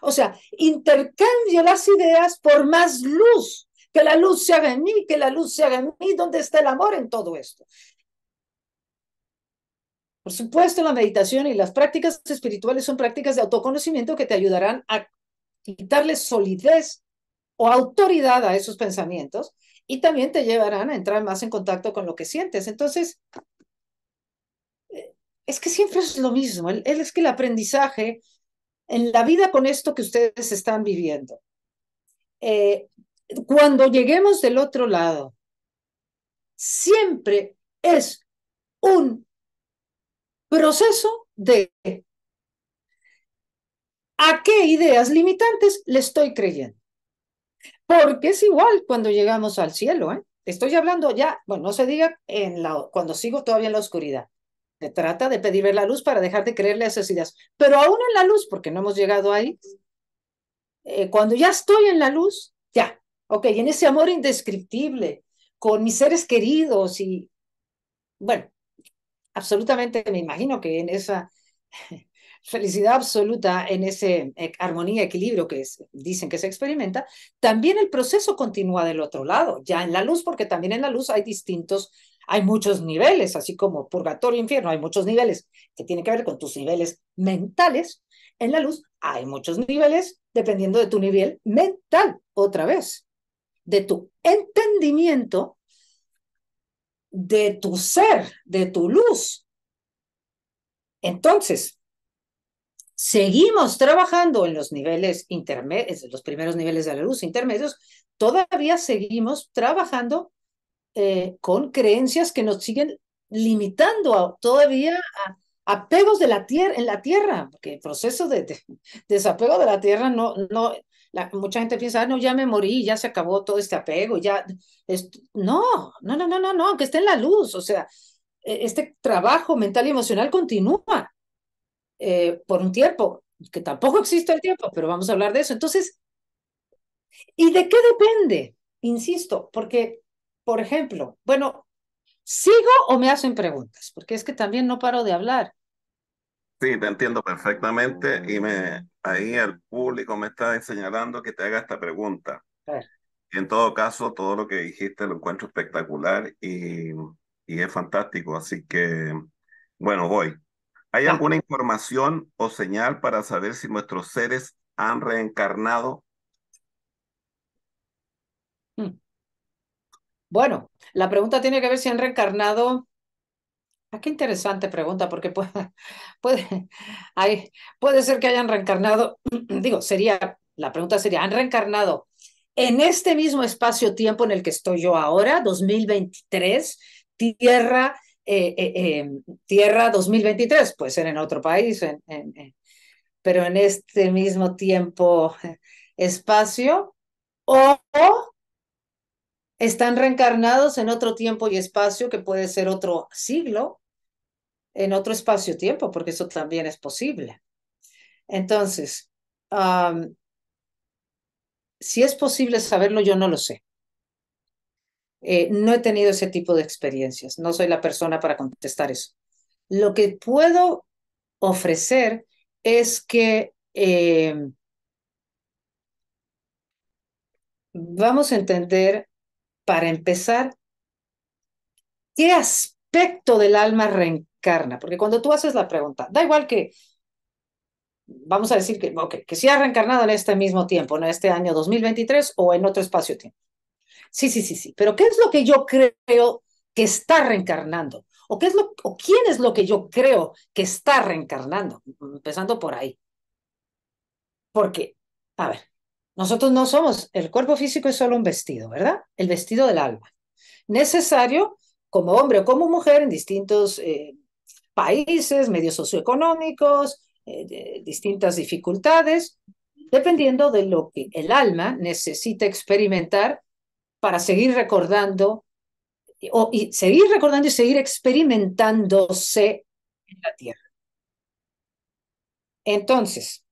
O sea, intercambio las ideas por más luz, que la luz se haga en mí, que la luz se haga en mí, ¿dónde está el amor en todo esto? Por supuesto, la meditación y las prácticas espirituales son prácticas de autoconocimiento que te ayudarán a quitarle solidez o autoridad a esos pensamientos y también te llevarán a entrar más en contacto con lo que sientes. Entonces, eh, es que siempre es lo mismo, es que el aprendizaje en la vida con esto que ustedes están viviendo, eh, cuando lleguemos del otro lado, siempre es un proceso de a qué ideas limitantes le estoy creyendo. Porque es igual cuando llegamos al cielo, ¿eh? Estoy hablando ya, bueno, no se diga en la, cuando sigo todavía en la oscuridad. Se trata de pedir ver la luz para dejar de creerle a esas ideas. Pero aún en la luz, porque no hemos llegado ahí, eh, cuando ya estoy en la luz, ya, ok, en ese amor indescriptible, con mis seres queridos y, bueno, absolutamente me imagino que en esa felicidad absoluta en ese eh, armonía, equilibrio que dicen que se experimenta, también el proceso continúa del otro lado, ya en la luz, porque también en la luz hay distintos, hay muchos niveles, así como purgatorio, infierno, hay muchos niveles que tienen que ver con tus niveles mentales. En la luz hay muchos niveles dependiendo de tu nivel mental, otra vez, de tu entendimiento, de tu ser, de tu luz. Entonces, seguimos trabajando en los niveles intermedios, los primeros niveles de la luz intermedios, todavía seguimos trabajando eh, con creencias que nos siguen limitando todavía a apegos de la tierra en la tierra, porque el proceso de, desapego de la tierra no, no, la, mucha gente piensa, ah, no, ya me morí, ya se acabó todo este apego, ya, no, no, no, no, no, no, aunque esté en la luz, o sea, e-, este trabajo mental y emocional continúa, eh, por un tiempo, que tampoco existe el tiempo, pero vamos a hablar de eso. Entonces, ¿y de qué depende? Insisto, porque, por ejemplo, bueno, ¿sigo o me hacen preguntas? Porque es que también no paro de hablar. Sí, te entiendo perfectamente y me, mm. ahí el público me está señalando que te haga esta pregunta. en todo caso, todo lo que dijiste lo encuentro espectacular y es fantástico. Así que, bueno, voy. ¿Hay alguna información o señal para saber si nuestros seres han reencarnado? Hmm. Bueno, la pregunta tiene que ver si han reencarnado. Ah, qué interesante pregunta, porque puede, puede, puede ser que hayan reencarnado. Digo, sería, la pregunta sería, ¿han reencarnado en este mismo espacio-tiempo en el que estoy yo ahora, 2023, tierra, eh, eh, tierra 2023, puede ser en otro país, pero en este mismo tiempo, eh, espacio, o están reencarnados en otro tiempo y espacio que puede ser otro siglo, en otro espacio-tiempo, porque eso también es posible. Entonces, si es posible saberlo, yo no lo sé. Eh, no he tenido ese tipo de experiencias, no soy la persona para contestar eso. Lo que puedo ofrecer es que eh, vamos a entender, para empezar, qué aspecto del alma reencarna, porque cuando tú haces la pregunta, da igual que vamos a decir que, okay, que si ha reencarnado en este mismo tiempo, en este año 2023 o en otro espacio-tiempo. Sí, sí, sí, sí. Pero ¿qué es lo que yo creo que está reencarnando? ¿O, qué es lo, o quién es lo que yo creo que está reencarnando? Empezando por ahí. Porque, a ver, nosotros no somos, el cuerpo físico es solo un vestido, ¿verdad? El vestido del alma. Necesario como hombre o como mujer en distintos eh, países, medios socioeconómicos, eh, distintas dificultades, dependiendo de lo que el alma necesita experimentar para seguir recordando o, y seguir recordando y seguir experimentándose en la tierra. Entonces,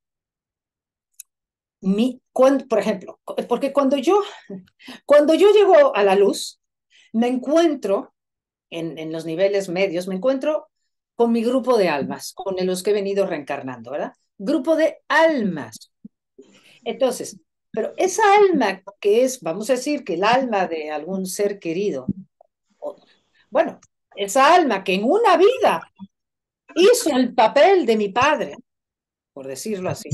mi, cuando, por ejemplo, porque cuando yo, cuando yo llego a la luz, me encuentro en, en los niveles medios, me encuentro con mi grupo de almas, con los que he venido reencarnando, ¿verdad? Grupo de almas. Entonces, pero esa alma que es, vamos a decir, que el alma de algún ser querido, bueno, esa alma que en una vida hizo el papel de mi padre, por decirlo así.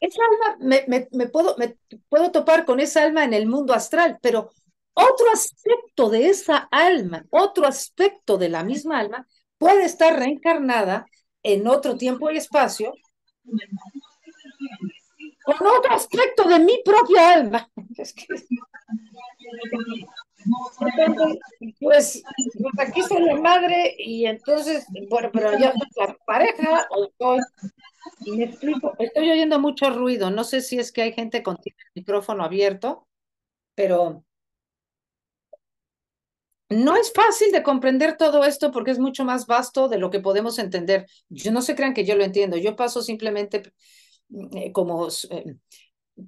Esa alma, me, puedo, me puedo topar con esa alma en el mundo astral, pero otro aspecto de esa alma, otro aspecto de la misma alma, puede estar reencarnada en otro tiempo y espacio otro aspecto de mi propia alma. pues, aquí soy la madre y entonces, bueno, pero ya la pareja o estoy, y me explico, estoy oyendo mucho ruido, no sé si es que hay gente con el micrófono abierto, pero no es fácil de comprender todo esto porque es mucho más vasto de lo que podemos entender. Yo no se crean que yo lo entiendo, yo paso simplemente eh, como eh,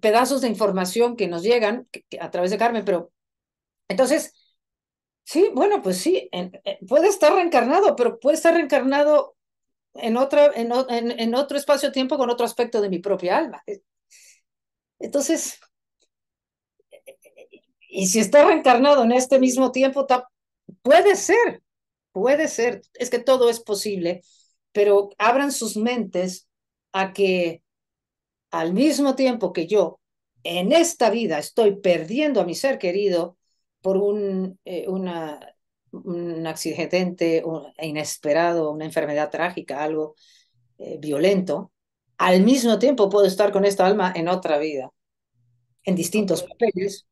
pedazos de información que nos llegan a través de Carmen, pero entonces, sí, bueno, pues sí, eh, puede estar reencarnado, pero puede estar reencarnado en, otra, en, en otro espacio-tiempo con otro aspecto de mi propia alma. Entonces, y si está reencarnado en este mismo tiempo, puede ser, puede ser, es que todo es posible, pero abran sus mentes a que al mismo tiempo que yo en esta vida estoy perdiendo a mi ser querido por un, eh, una, accidente inesperado, una enfermedad trágica, algo eh, violento, al mismo tiempo puedo estar con esta alma en otra vida, en distintos papeles,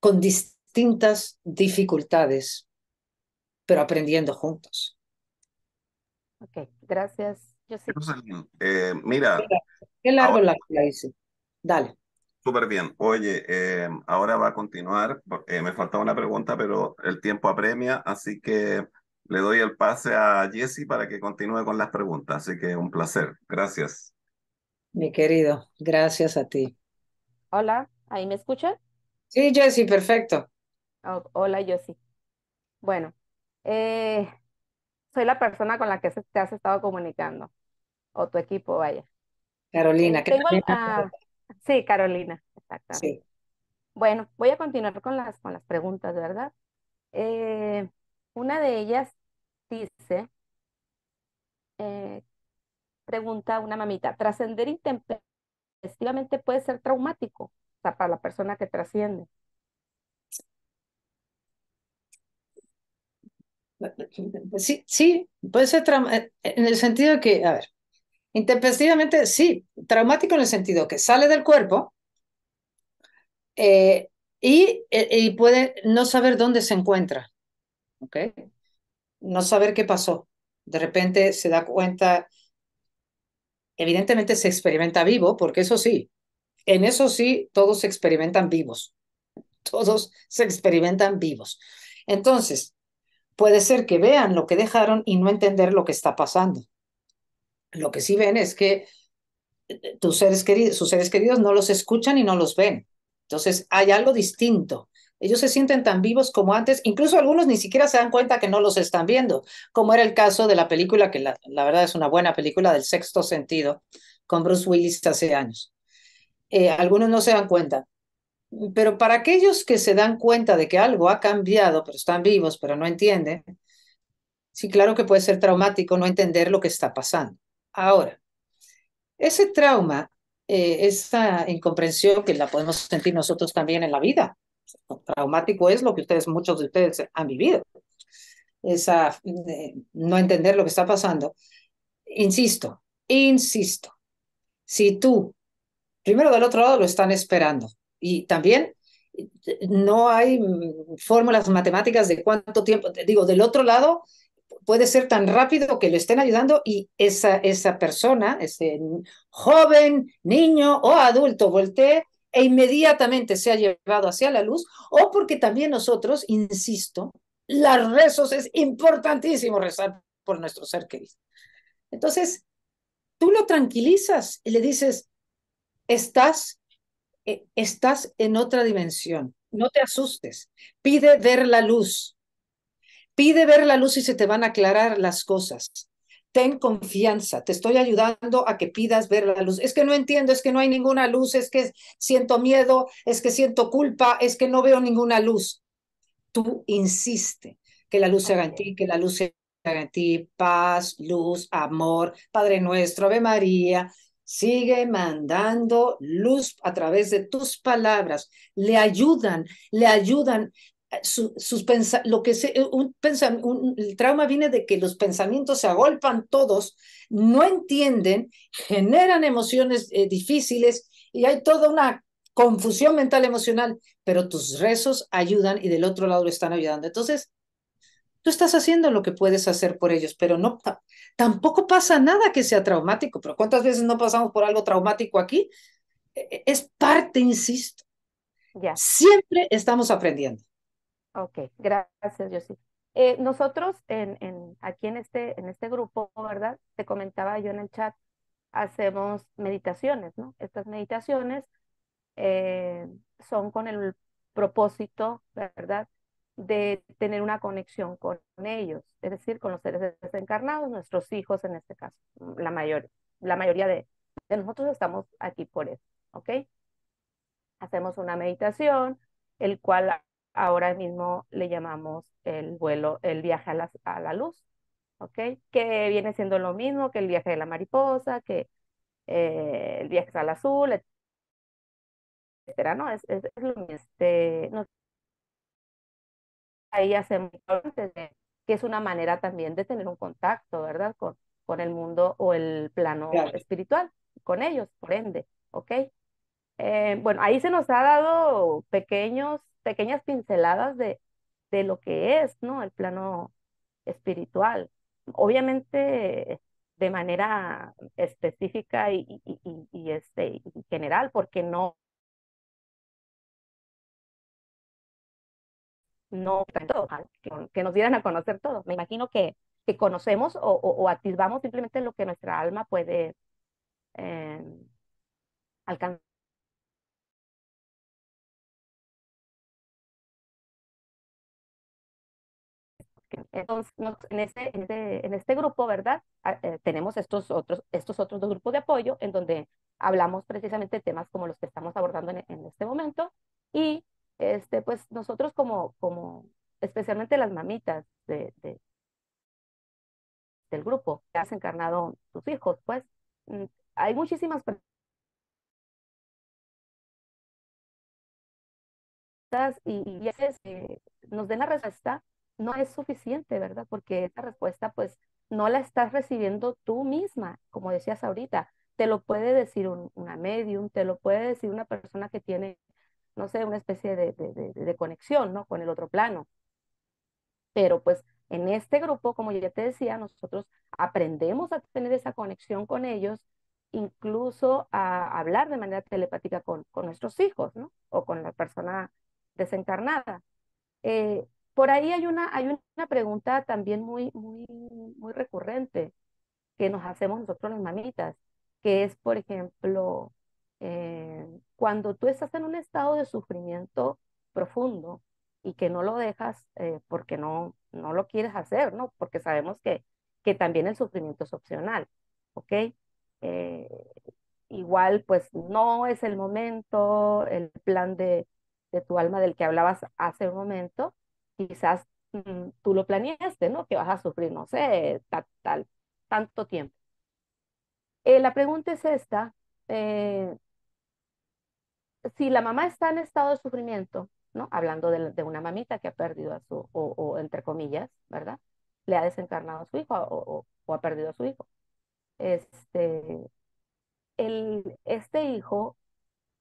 con distintas dificultades, pero aprendiendo juntos. Ok, gracias. Eh, mira. Qué largo la Dale. Súper bien. Oye, eh, ahora va a continuar. Eh, me faltaba una pregunta, pero el tiempo apremia, así que le doy el pase a Jesse para que continúe con las preguntas. Así que un placer. Gracias. Mi querido, gracias a ti. Hola, ¿ahí me escuchas? Sí, Jessy, perfecto. Oh, hola, hola, sí. Bueno, soy la persona con la que te has estado comunicando o tu equipo, vaya. Carolina, eh, que Sí, Carolina, exactamente. Bueno, voy a continuar con las, con las preguntas, ¿verdad? Eh, una de ellas dice, eh, pregunta una mamita, ¿trascender intempestivamente puede ser traumático? para la persona que trasciende. Sí, sí, puede ser en el sentido que, a ver, Intempestivamente, sí, traumático en el sentido que sale del cuerpo eh, eh, y, puede no saber dónde se encuentra, No saber qué pasó. De repente se da cuenta, evidentemente se experimenta vivo, porque eso sí, en eso sí todos se experimentan vivos, todos se experimentan vivos. Entonces, puede ser que vean lo que dejaron y no entender lo que está pasando. Lo que sí ven es que eh, eh, tus seres queridos, sus seres queridos no los escuchan y no los ven. Entonces hay algo distinto. Ellos se sienten tan vivos como antes, incluso algunos ni siquiera se dan cuenta que no los están viendo, como era el caso de la película, que la, verdad es una buena película del sexto sentido, con Bruce Willis hace años. Eh, algunos no se dan cuenta, pero para aquellos que se dan cuenta de que algo ha cambiado, pero están vivos, pero no entienden, sí, claro que puede ser traumático no entender lo que está pasando. Ahora, ese trauma, eh, esa incomprensión que la podemos sentir nosotros también en la vida, traumático es lo que ustedes, muchos de ustedes han vivido, esa eh, no entender lo que está pasando. Insisto, insisto, si tú, primero del otro lado lo están esperando y también eh, no hay mm, fórmulas matemáticas de cuánto tiempo, te digo, del otro lado puede ser tan rápido que lo estén ayudando y esa, esa persona, ese joven, niño o adulto, voltee e inmediatamente se ha llevado hacia la luz, o porque también nosotros, insisto, las rezos es importantísimo rezar por nuestro ser querido. Entonces, tú lo tranquilizas y le dices, estás, eh, estás en otra dimensión, no te asustes, pide ver la luz, Pide ver la luz y se te van a aclarar las cosas. Ten confianza, te estoy ayudando a que pidas ver la luz. Es que no entiendo, es que no hay ninguna luz, es que siento miedo, es que siento culpa, es que no veo ninguna luz. Tú insiste que la luz se haga en ti, que la luz se haga en ti, paz, luz, amor, Padre nuestro, Ave María, Sigue mandando luz a través de tus palabras. Le ayudan, le ayudan. Eh, lo que se, eh, un, el trauma viene de que los pensamientos se agolpan todos, no entienden, generan emociones eh, difíciles y hay toda una confusión mental emocional, pero tus rezos ayudan y del otro lado lo están ayudando. Entonces, tú estás haciendo lo que puedes hacer por ellos, pero no tampoco pasa nada que sea traumático, pero ¿cuántas veces no pasamos por algo traumático aquí? E, e, es parte, insisto. ya Siempre estamos aprendiendo. Ok, gracias, Josie. Eh, nosotros en, en, aquí en este, en este grupo, ¿verdad? Te comentaba yo en el chat, hacemos meditaciones, ¿no? Estas meditaciones eh, son con el propósito, ¿verdad? De tener una conexión con ellos, es decir, con los seres desencarnados, nuestros hijos en este caso, la, mayoría, la mayoría de, de nosotros estamos aquí por eso, ¿ok? Hacemos una meditación, el cual ahora mismo le llamamos el vuelo, el viaje a la, a la luz, ¿ok? Que viene siendo lo mismo que el viaje de la mariposa, que eh, el viaje al azul, etcétera, ¿no? Es, es, lo mismo. Este, no, ahí hacemos que es una manera también de tener un contacto, ¿verdad? Con, con el mundo o el plano espiritual, con ellos, por ende, ¿ok? Eh, bueno, ahí se nos ha dado pequeños, pequeñas pinceladas de, lo que es, ¿no? El plano espiritual. Obviamente de manera específica y, y, y, este, general, porque no, no que nos dieran a conocer todo. Me imagino que, que conocemos o, o, activamos simplemente lo que nuestra alma puede eh, alcanzar. Entonces, este, en, este, en este, grupo, ¿verdad? Ah, eh, tenemos estos otros, estos otros dos grupos de apoyo en donde hablamos precisamente de temas como los que estamos abordando en, este momento y este, pues nosotros como, como especialmente las mamitas de, de del grupo que has encarnado tus hijos, pues mm, hay muchísimas preguntas y, y a eh, nos den la respuesta no es suficiente, ¿verdad? Porque esta respuesta pues no la estás recibiendo tú misma, como decías ahorita. Te lo puede decir una medium, te lo puede decir una persona que tiene, no sé, una especie de, de, conexión, ¿no? Con el otro plano. Pero pues en este grupo, como ya te decía, nosotros aprendemos a tener esa conexión con ellos, incluso a hablar de manera telepática con, con nuestros hijos, ¿no? O con la persona desencarnada. Eh, por ahí hay una, hay una pregunta también muy, muy, muy recurrente que nos hacemos nosotros las mamitas, que es, por ejemplo, eh, cuando tú estás en un estado de sufrimiento profundo y que no lo dejas eh, porque no, no lo quieres hacer, ¿no? Porque sabemos que, que también el sufrimiento es opcional, ¿ok? Eh, igual, pues no es el momento, el plan de, de tu alma del que hablabas hace un momento, quizás mm, tú lo planeaste, ¿no? Que vas a sufrir, no sé, tal, tanto tiempo. Eh, la pregunta es esta. Eh, si la mamá está en estado de sufrimiento, ¿no? Hablando de, una mamita que ha perdido a su, o, entre comillas, ¿verdad? Le ha desencarnado a su hijo o, ha perdido a su hijo. Este, el, este hijo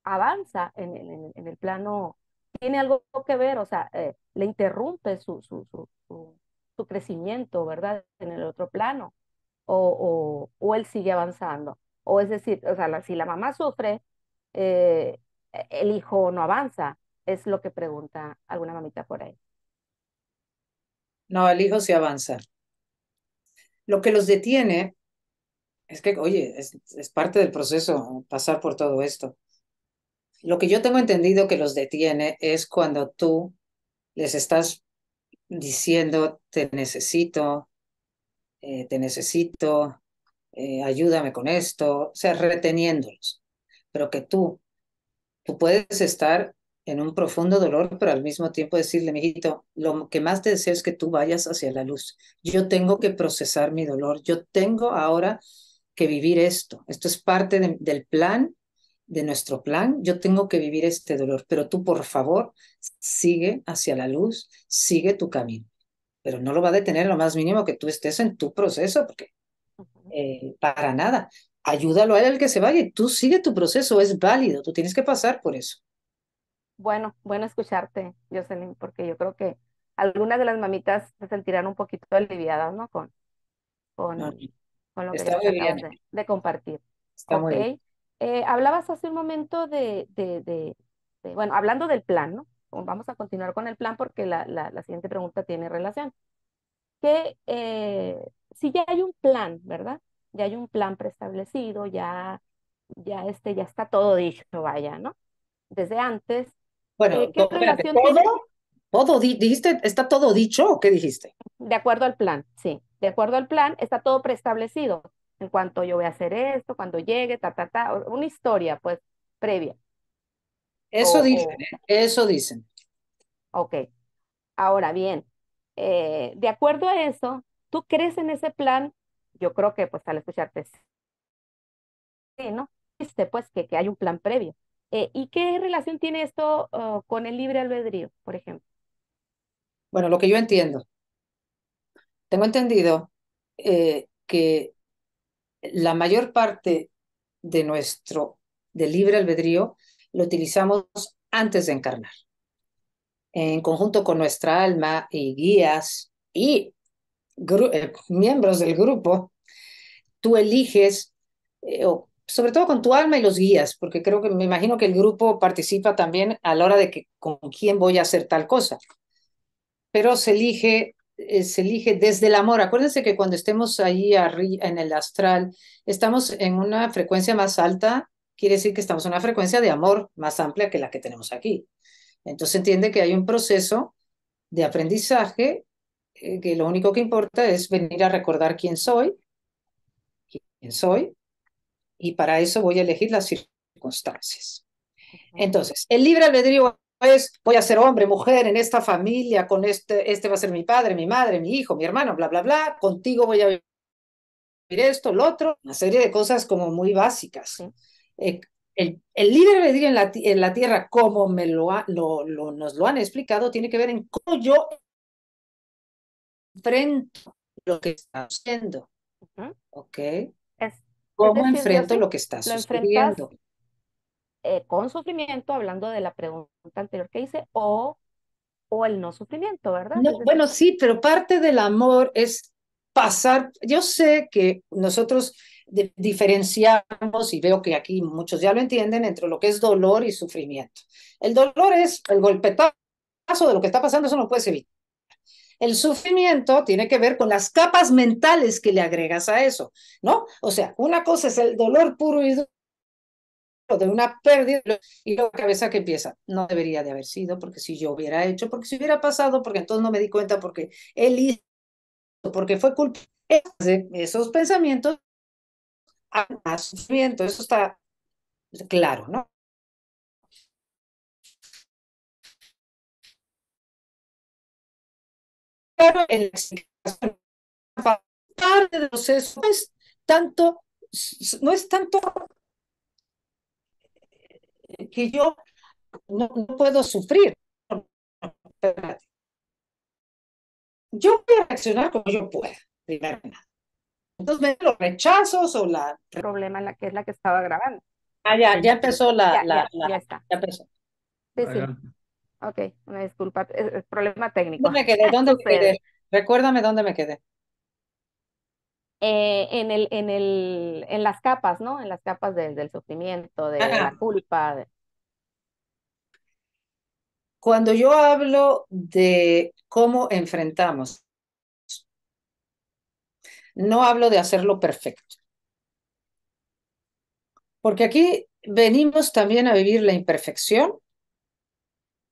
avanza en, en el plano tiene algo que ver, o sea, eh, le interrumpe su, su, su, crecimiento, ¿verdad? En el otro plano, o, o, o, él sigue avanzando. O es decir, o sea, si la mamá sufre, eh, el hijo no avanza, es lo que pregunta alguna mamita por ahí. No, el hijo sí avanza. Lo que los detiene es que, oye, es parte del proceso pasar por todo esto. Lo que yo tengo entendido que los detiene es cuando tú les estás diciendo, te necesito, eh, te necesito, eh, ayúdame con esto, o sea, reteniéndolos. Pero que tú, tú puedes estar en un profundo dolor, pero al mismo tiempo decirle, mijito, lo que más te deseo es que tú vayas hacia la luz. Yo tengo que procesar mi dolor, yo tengo ahora que vivir esto. Esto es parte del plan de nuestro plan, yo tengo que vivir este dolor, pero tú por favor sigue hacia la luz, sigue tu camino, pero no lo va a detener lo más mínimo que tú estés en tu proceso, porque eh, para nada, ayúdalo a él el que se vaya, tú sigue tu proceso, es válido, tú tienes que pasar por eso. Bueno, bueno escucharte, Jocelyn, porque yo creo que algunas de las mamitas se sentirán un poquito aliviadas, ¿no? Con, con, con lo que de, de, compartir. Está muy bien. Eh, hablabas hace un momento de, bueno, hablando del plan, ¿no? Vamos a continuar con el plan porque la, siguiente pregunta tiene relación. Que eh, si ya hay un plan, ¿verdad? Ya hay un plan preestablecido, ya, ya, este, ya está todo dicho, vaya, ¿no? Desde antes. Bueno, eh, ¿qué todo, todo, dijiste, ¿está todo dicho o qué dijiste? De acuerdo al plan, sí. De acuerdo al plan, está todo preestablecido en cuanto yo voy a hacer esto, cuando llegue, ta, ta, ta, una historia pues previa. Eso dicen, ¿eh? eso dicen. Ok, ahora bien, eh, de acuerdo a eso, ¿tú crees en ese plan? Yo creo que pues al escucharte, sí, ¿no? Viste pues que, que hay un plan previo. Eh, ¿Y qué relación tiene esto oh, con el libre albedrío, por ejemplo? Bueno, lo que yo entiendo, tengo entendido eh, que la mayor parte de nuestro de libre albedrío lo utilizamos antes de encarnar. En conjunto con nuestra alma y guías y eh, miembros del grupo, tú eliges, eh, o sobre todo con tu alma y los guías, porque creo que me imagino que el grupo participa también a la hora de que con quién voy a hacer tal cosa. Pero se elige eh, se elige desde el amor. Acuérdense que cuando estemos ahí en el astral, estamos en una frecuencia más alta, quiere decir que estamos en una frecuencia de amor más amplia que la que tenemos aquí. Entonces entiende que hay un proceso de aprendizaje eh, que lo único que importa es venir a recordar quién soy, quién soy, y para eso voy a elegir las circunstancias. Entonces, el libre albedrío es pues, voy a ser hombre, mujer en esta familia, con este, este va a ser mi padre, mi madre, mi hijo, mi hermano, bla, bla, bla, contigo voy a vivir esto, lo otro, una serie de cosas como muy básicas. Eh, el, el, libre en la, en la tierra, como me lo, lo, nos lo han explicado, tiene que ver en cómo yo enfrento lo que está haciendo. ¿Ok? ¿Cómo enfrento lo que está sucediendo? Eh, con sufrimiento, hablando de la pregunta anterior que hice, o, o el no sufrimiento, ¿verdad? bueno, sí, pero parte del amor es pasar, yo sé que nosotros diferenciamos, y veo que aquí muchos ya lo entienden, entre lo que es dolor y sufrimiento. El dolor es el golpetazo de lo que está pasando, eso no puedes evitar. El sufrimiento tiene que ver con las capas mentales que le agregas a eso, ¿no? O sea, una cosa es el dolor puro y de una pérdida y la cabeza que empieza. No debería de haber sido, porque si yo hubiera hecho, porque si hubiera pasado, porque entonces no me di cuenta, porque él hizo, porque fue culpa de esos pensamientos a sufrimiento. Eso está claro, ¿no? Pero en la explicación, parte del proceso, no es tanto, no es tanto que yo no, puedo sufrir. Yo voy a reaccionar como yo pueda, primero Entonces los rechazos o la... El problema la que es la que estaba grabando. Ah, ya, ya empezó la... Ya, la, ya, está. Ya empezó. Sí, sí. Ok, una disculpa, problema técnico. ¿Dónde me quedé? ¿Dónde me este, quedé? Recuérdame dónde me quedé. Eh, en, el, en, el, en las capas, ¿no? En las capas del sufrimiento, de la culpa. Cuando yo hablo de cómo enfrentamos, no hablo de hacerlo perfecto. Porque aquí venimos también a vivir la imperfección,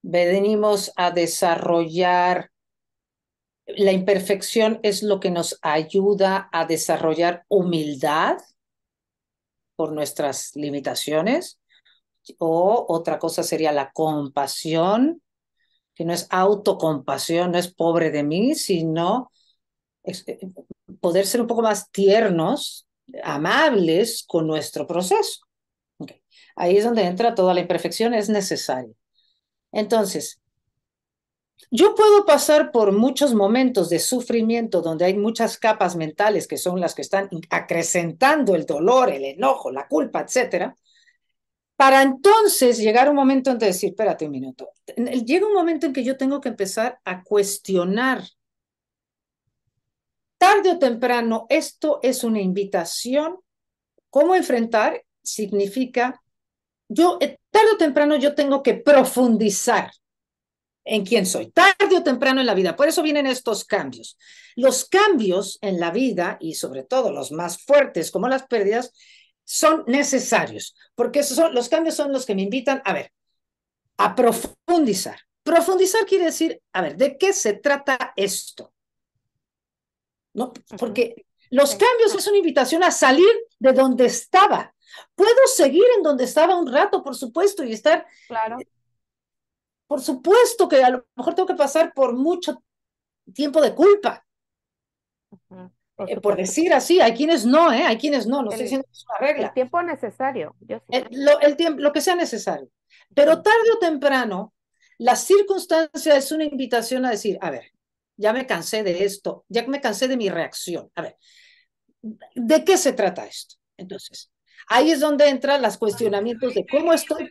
venimos a desarrollar la imperfección es lo que nos ayuda a desarrollar humildad por nuestras limitaciones. O otra cosa sería la compasión, que no es autocompasión, no es pobre de mí, sino eh, poder ser un poco más tiernos, amables con nuestro proceso. Ahí es donde entra toda la imperfección, es necesario. Entonces, yo puedo pasar por muchos momentos de sufrimiento donde hay muchas capas mentales que son las que están acrecentando el dolor, el enojo, la culpa, etcétera, para entonces llegar un momento en decir, espérate un minuto, llega un momento en que yo tengo que empezar a cuestionar. Tarde o temprano, esto es una invitación. ¿Cómo enfrentar? Significa, yo, eh, tarde o temprano yo tengo que profundizar en quién soy, tarde o temprano en la vida. Por eso vienen estos cambios. Los cambios en la vida y sobre todo los más fuertes como las pérdidas son necesarios, porque esos los cambios son los que me invitan a ver, a profundizar. Profundizar quiere decir, a ver, ¿de qué se trata esto? ¿No? Porque los cambios es una invitación a salir de donde estaba. Puedo seguir en donde estaba un rato, por supuesto, y estar claro por supuesto que a lo mejor tengo que pasar por mucho tiempo de culpa. Eh, por, decir así, hay quienes no, ¿eh? hay quienes no, no estoy diciendo es una regla. El tiempo necesario. lo, tiempo, lo que sea necesario. Pero tarde o temprano, la circunstancia es una invitación a decir, a ver, ya me cansé de esto, ya me cansé de mi reacción. A ver, ¿de qué se trata esto? Entonces, ahí es donde entran los cuestionamientos de cómo estoy,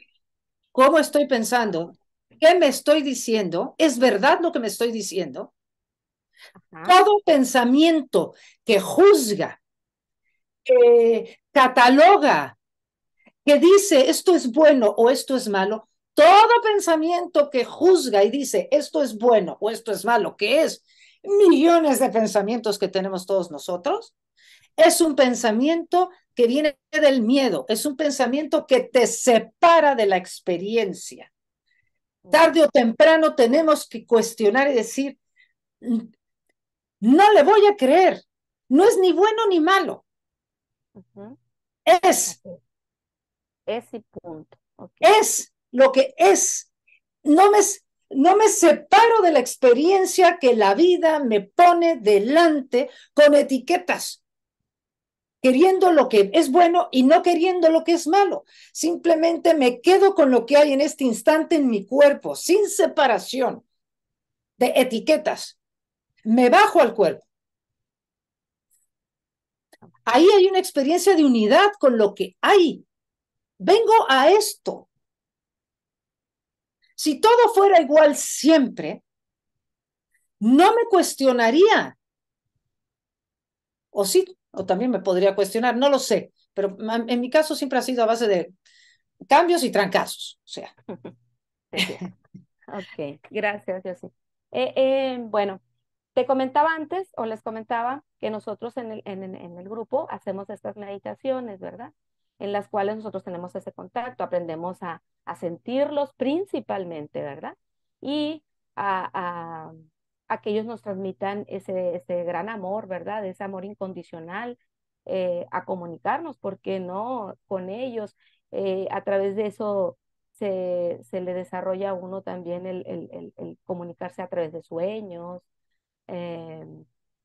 cómo estoy pensando, ¿Qué me estoy diciendo? ¿Es verdad lo que me estoy diciendo? Todo pensamiento que juzga, que cataloga, que dice esto es bueno o esto es malo, todo pensamiento que juzga y dice esto es bueno o esto es malo, que es millones de pensamientos que tenemos todos nosotros, es un pensamiento que viene del miedo, es un pensamiento que te separa de la experiencia tarde o temprano tenemos que cuestionar y decir, no le voy a creer, no es ni bueno ni malo. Es. punto. Es lo que es. No me, no me separo de la experiencia que la vida me pone delante con etiquetas queriendo lo que es bueno y no queriendo lo que es malo. Simplemente me quedo con lo que hay en este instante en mi cuerpo, sin separación de etiquetas. Me bajo al cuerpo. Ahí hay una experiencia de unidad con lo que hay. Vengo a esto. Si todo fuera igual siempre, no me cuestionaría. ¿O si o también me podría cuestionar, no lo sé, pero en mi caso siempre ha sido a base de cambios y trancazos, o sea. ok, gracias, yo eh, eh, bueno, te comentaba antes o les comentaba que nosotros en el, en el grupo hacemos estas meditaciones, ¿verdad? En las cuales nosotros tenemos ese contacto, aprendemos a, a sentirlos principalmente, ¿verdad? Y a a que ellos nos transmitan ese, gran amor, ¿verdad? Ese amor incondicional, eh, a comunicarnos, porque no con ellos? Eh, a través de eso se, se, le desarrolla a uno también el, el, comunicarse a través de sueños, eh,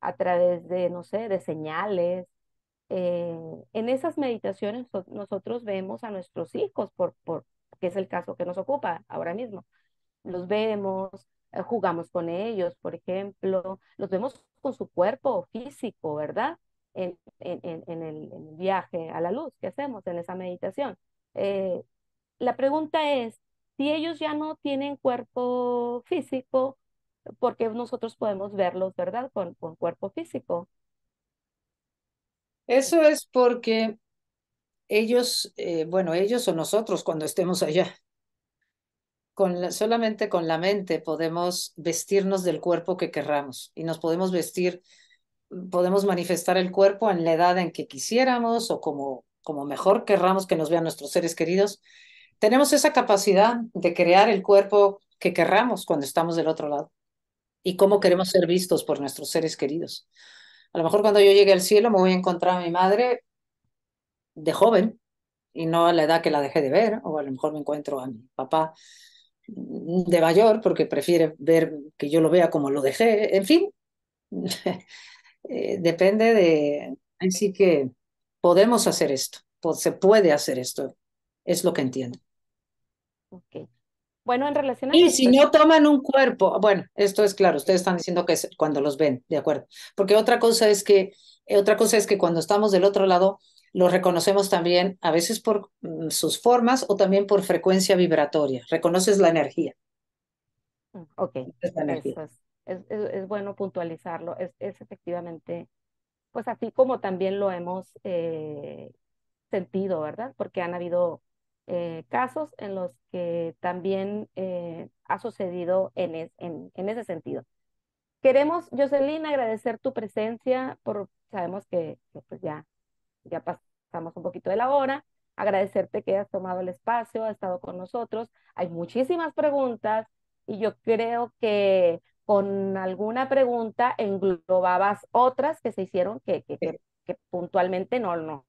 a través de, no sé, de señales. en esas meditaciones nosotros vemos a nuestros hijos, por, por, que es el caso que nos ocupa ahora mismo. Los vemos, eh, jugamos con ellos, por ejemplo, los vemos con su cuerpo físico, ¿verdad? En, en, en, el, viaje a la luz que hacemos, en esa meditación. Eh, la pregunta es, si ellos ya no tienen cuerpo físico, ¿por qué nosotros podemos verlos, ¿verdad? Con, con cuerpo físico. Eso es porque ellos, eh, bueno, ellos o nosotros cuando estemos allá, solamente con la mente podemos vestirnos del cuerpo que querramos y nos podemos vestir, podemos manifestar el cuerpo en la edad en que quisiéramos o como, como mejor querramos que nos vean nuestros seres queridos. Tenemos esa capacidad de crear el cuerpo que querramos cuando estamos del otro lado y cómo queremos ser vistos por nuestros seres queridos. A lo mejor cuando yo llegue al cielo me voy a encontrar a mi madre de joven y no a la edad que la dejé de ver, o a lo mejor me encuentro a mi papá de mayor porque prefiere ver que yo lo vea como lo dejé, en fin, eh, depende de... Así que podemos hacer esto, se puede hacer esto, es lo que entiendo. Okay. Bueno, en relación Y si no toman un cuerpo, bueno, esto es claro, ustedes están diciendo que es cuando los ven, de acuerdo. Porque otra cosa es que, eh, otra cosa es que cuando estamos del otro lado, lo reconocemos también a veces por mm, sus formas o también por frecuencia vibratoria. Reconoces la energía. Mm, ok. Es, Es, bueno puntualizarlo. Es, efectivamente, pues así como también lo hemos eh, sentido, ¿verdad? Porque han habido eh, casos en los que también eh, ha sucedido en, en, ese sentido. Queremos, Jocelyn, agradecer tu presencia, por, sabemos que, que pues ya ya pasamos un poquito de la hora. Agradecerte que has tomado el espacio, has estado con nosotros. Hay muchísimas preguntas y yo creo que con alguna pregunta englobabas otras que se hicieron que, que, puntualmente no, no,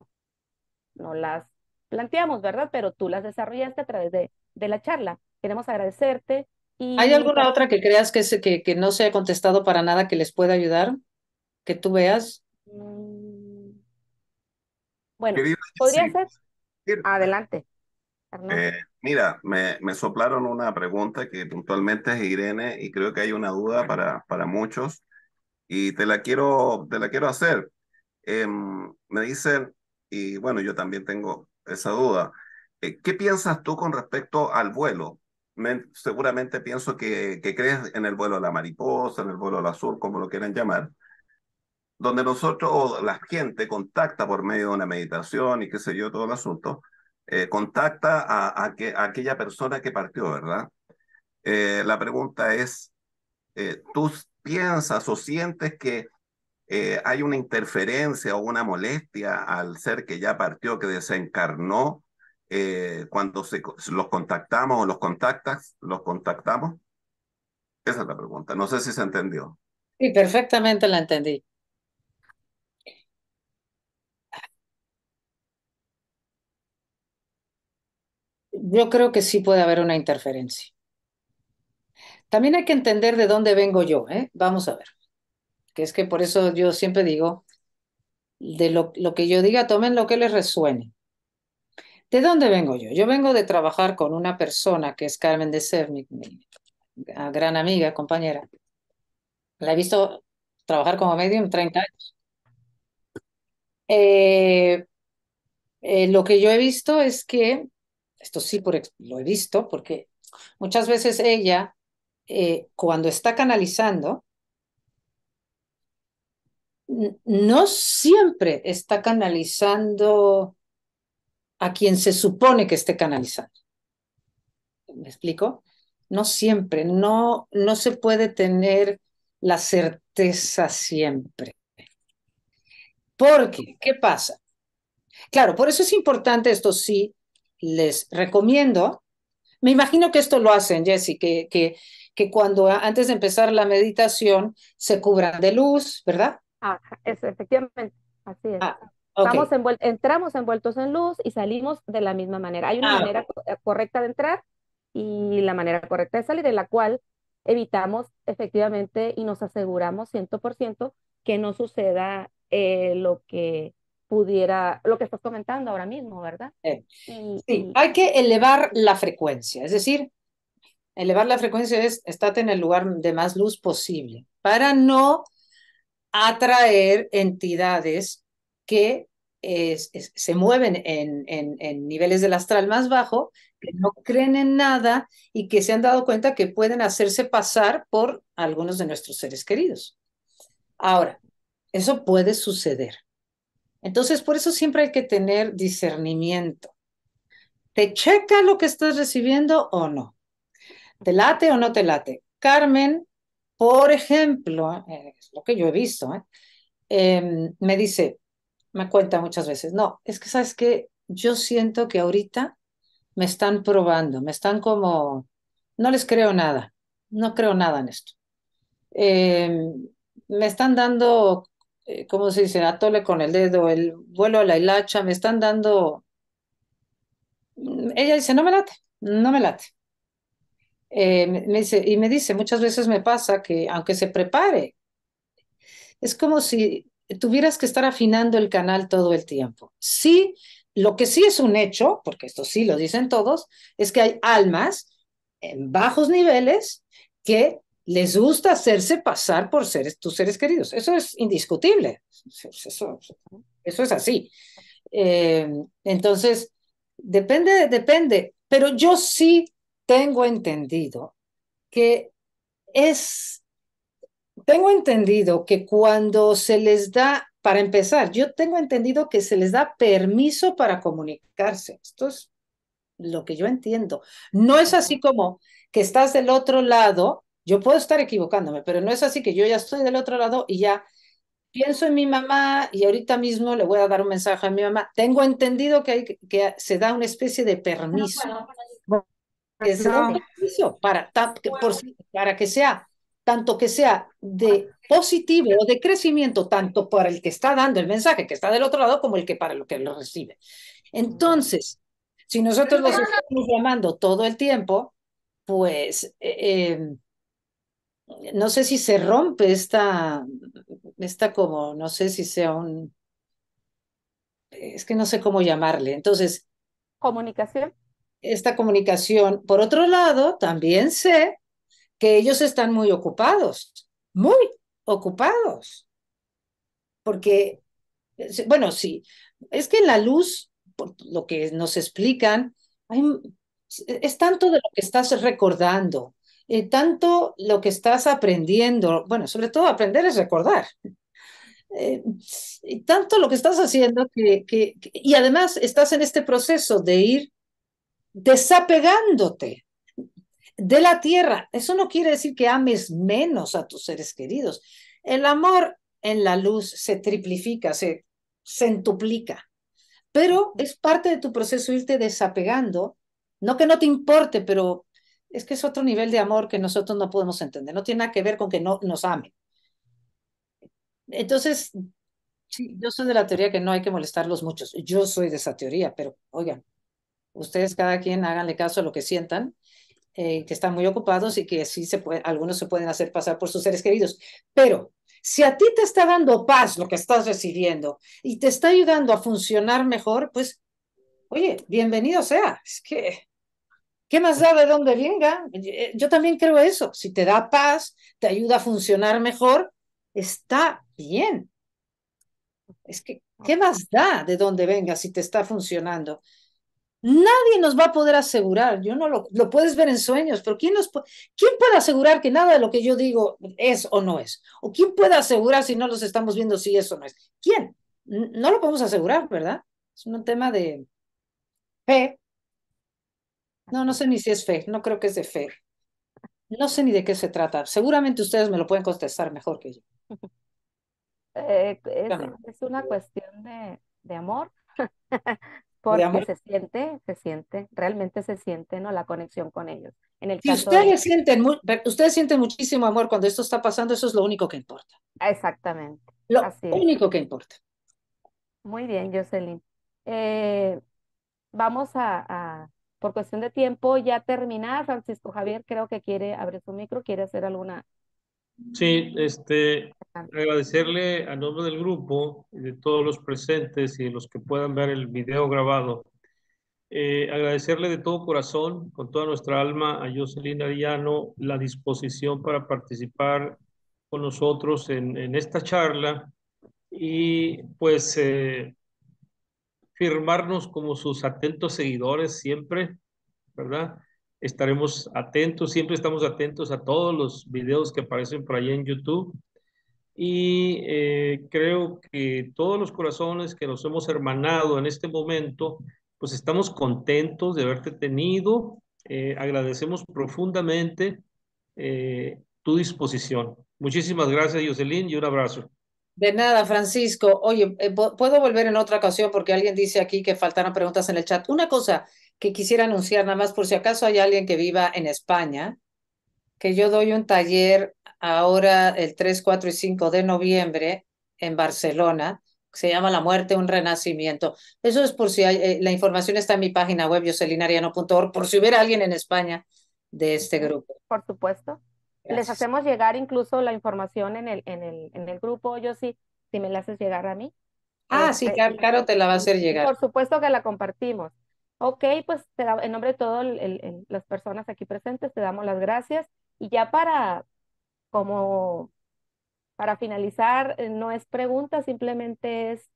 no las planteamos, ¿verdad? Pero tú las desarrollaste a través de, de la charla. Queremos agradecerte. Y... ¿Hay alguna otra que creas que, se, que, que no se ha contestado para nada que les pueda ayudar? Que tú veas. Mm, bueno, podría ser. Adelante. Eh, mira, me, me, soplaron una pregunta que puntualmente es Irene y creo que hay una duda para, para muchos y te la quiero, te la quiero hacer. Em, me dicen, y bueno, yo también tengo esa duda, eh, ¿qué piensas tú con respecto al vuelo? seguramente pienso que, que crees en el vuelo a la mariposa, en el vuelo al azul, como lo quieran llamar, donde nosotros, o la gente contacta por medio de una meditación y qué sé yo, todo el asunto, eh, contacta a, aquella persona que partió, ¿verdad? Eh, la pregunta es, eh, ¿tú piensas o sientes que hay una interferencia o una molestia al ser que ya partió, que desencarnó, cuando se, los contactamos o los contactas, los contactamos? Esa es la pregunta. No sé si se entendió. Sí, perfectamente la entendí. Yo creo que sí puede haber una interferencia. También hay que entender de dónde vengo yo, ¿eh? Vamos a ver. Que es que por eso yo siempre digo, de lo, lo que yo diga, tomen lo que les resuene. ¿De dónde vengo yo? Yo vengo de trabajar con una persona que es Carmen de Ser, mi, ah, gran amiga, compañera. La he visto trabajar como medium 30 años. Eh, eh, lo que yo he visto es que esto sí lo he visto, porque muchas veces ella, eh, cuando está canalizando, no siempre está canalizando a quien se supone que esté canalizando. ¿Me explico? No siempre, no, no se puede tener la certeza siempre. Porque, ¿qué pasa? Claro, por eso es importante esto sí, les recomiendo, me imagino que esto lo hacen, Jesse, que, que, que cuando antes de empezar la meditación se cubran de luz, ¿verdad? Ah, es, efectivamente, así es. Ah, Estamos entramos envueltos en luz y salimos de la misma manera. Hay una ah, manera correcta de entrar y la manera correcta de salir, en la cual evitamos efectivamente y nos aseguramos 100% que no suceda eh, lo que lo que estás comentando ahora mismo, ¿verdad? Eh, sí, hay que elevar la frecuencia, es decir, elevar la frecuencia es estar en el lugar de más luz posible para no atraer entidades que se mueven en, en, niveles del astral más bajo, que no creen en nada y que se han dado cuenta que pueden hacerse pasar por algunos de nuestros seres queridos. Ahora, eso puede suceder, entonces, por eso siempre hay que tener discernimiento. ¿Te checa lo que estás recibiendo o no? ¿Te late o no te late? Carmen, por ejemplo, eh, es lo que yo he visto, ¿eh? em, me dice, me cuenta muchas veces, no, es que sabes que yo siento que ahorita me están probando, me están como, no les creo nada, no creo nada en esto. Em, me están dando eh, ¿cómo se dice? Atole con el dedo, el vuelo a la hilacha, me están dando... Mm, ella dice, no me late, no me late. Eh, y me dice, muchas veces me pasa que aunque se prepare, es como si tuvieras que estar afinando el canal todo el tiempo. Sí, lo que sí es un hecho, porque esto sí lo dicen todos, es que hay almas en bajos niveles que les gusta hacerse pasar por seres, tus seres queridos. Eso es indiscutible. Eso, es así. Eh, entonces, depende, depende. Pero yo sí tengo entendido que es, tengo entendido que cuando se les da, para empezar, yo tengo entendido que se les da permiso para comunicarse. Esto es lo que yo entiendo. No es así como que estás del otro lado yo puedo estar equivocándome, pero no es así que yo ya estoy del otro lado y ya pienso en mi mamá y ahorita mismo le voy a dar un mensaje a mi mamá. Tengo entendido que, hay, que se da una especie de permiso. para, para que sea, tanto que sea de positivo o de crecimiento, tanto para el que está dando el mensaje, que está del otro lado, como el que para lo que lo recibe. Entonces, si nosotros los estamos llamando todo el tiempo, pues eh, em, no sé si se rompe esta, esta como, no sé si sea un, es que no sé cómo llamarle. Entonces... Comunicación. Esta comunicación. Por otro lado, también sé que ellos están muy ocupados, muy ocupados. Porque, bueno, sí, es que en la luz, por lo que nos explican, hay, es tanto de lo que estás recordando, eh, tanto lo que estás aprendiendo, bueno, sobre todo aprender es recordar, eh, tanto lo que estás haciendo que, y además estás en este proceso de ir desapegándote de la tierra. Eso no quiere decir que ames menos a tus seres queridos. El amor en la luz se triplifica, se centuplica, pero es parte de tu proceso irte desapegando. No que no te importe, pero es que es otro nivel de amor que nosotros no podemos entender. No tiene nada que ver con que no nos amen. Entonces, yo soy de la teoría que no hay que molestarlos muchos. Yo soy de esa teoría, pero oigan, ustedes cada quien háganle caso a lo que sientan, eh, que están muy ocupados y que sí se algunos se pueden hacer pasar por sus seres queridos. Pero si a ti te está dando paz lo que estás recibiendo y te está ayudando a funcionar mejor, pues, oye, bienvenido sea. Es que ¿Qué más da de dónde venga? Eh, yo también creo eso. Si te da paz, te ayuda a funcionar mejor, está bien. Es que, ¿qué más da de dónde venga si te está funcionando? Nadie nos va a poder asegurar, yo no lo, puedes ver en sueños, pero ¿quién, nos, ¿quién puede asegurar que nada de lo que yo digo es o no es? ¿O quién puede asegurar si no los estamos viendo si eso no es? ¿Quién? No lo podemos asegurar, ¿verdad? Es un tema de fe, no, no sé ni si es fe, no creo que es de fe. No sé ni de qué se trata. Seguramente ustedes me lo pueden contestar mejor que yo. Eh, es, una cuestión de, amor, porque se siente, se siente, realmente se siente ¿no? la conexión con ellos. si ustedes, sienten, ustedes sienten muchísimo amor cuando esto está pasando, eso es lo único que importa. Exactamente. Lo único que importa. Muy bien, Jocelyn. Eh, vamos a por cuestión de tiempo ya terminar. Francisco Javier creo que quiere abrir su micro, quiere hacer alguna. Sí, este, ah. agradecerle a nombre del grupo, de todos los presentes y de los que puedan ver el video grabado, eh, agradecerle de todo corazón, con toda nuestra alma, a Jocelyn Ariano la disposición para participar con nosotros en, esta charla y pues eh, firmarnos como sus atentos seguidores siempre, ¿verdad? Estaremos atentos, siempre estamos atentos a todos los videos que aparecen por allá en YouTube. Y eh, creo que todos los corazones que nos hemos hermanado en este momento, pues estamos contentos de haberte tenido. Eh, agradecemos profundamente eh, tu disposición. Muchísimas gracias, Jocelyn, y un abrazo. De nada, Francisco. Oye, eh, puedo volver en otra ocasión porque alguien dice aquí que faltaron preguntas en el chat. Una cosa que quisiera anunciar, nada más por si acaso hay alguien que viva en España, que yo doy un taller ahora el 3, 4 y 5 de noviembre en Barcelona, que se llama La muerte, un renacimiento. Eso es por si hay, eh, la información está en mi página web, yoselinariano.org, por si hubiera alguien en España de este grupo. Por supuesto. Les hacemos llegar incluso la información en el, en el, en el grupo, yo sí, si me la haces llegar a mí. Ah, sí, este, claro, te la va a hacer llegar. Por supuesto que la compartimos. Ok, pues en nombre de todas las personas aquí presentes, te damos las gracias. Y ya para, como, para finalizar, eh, no es pregunta, simplemente es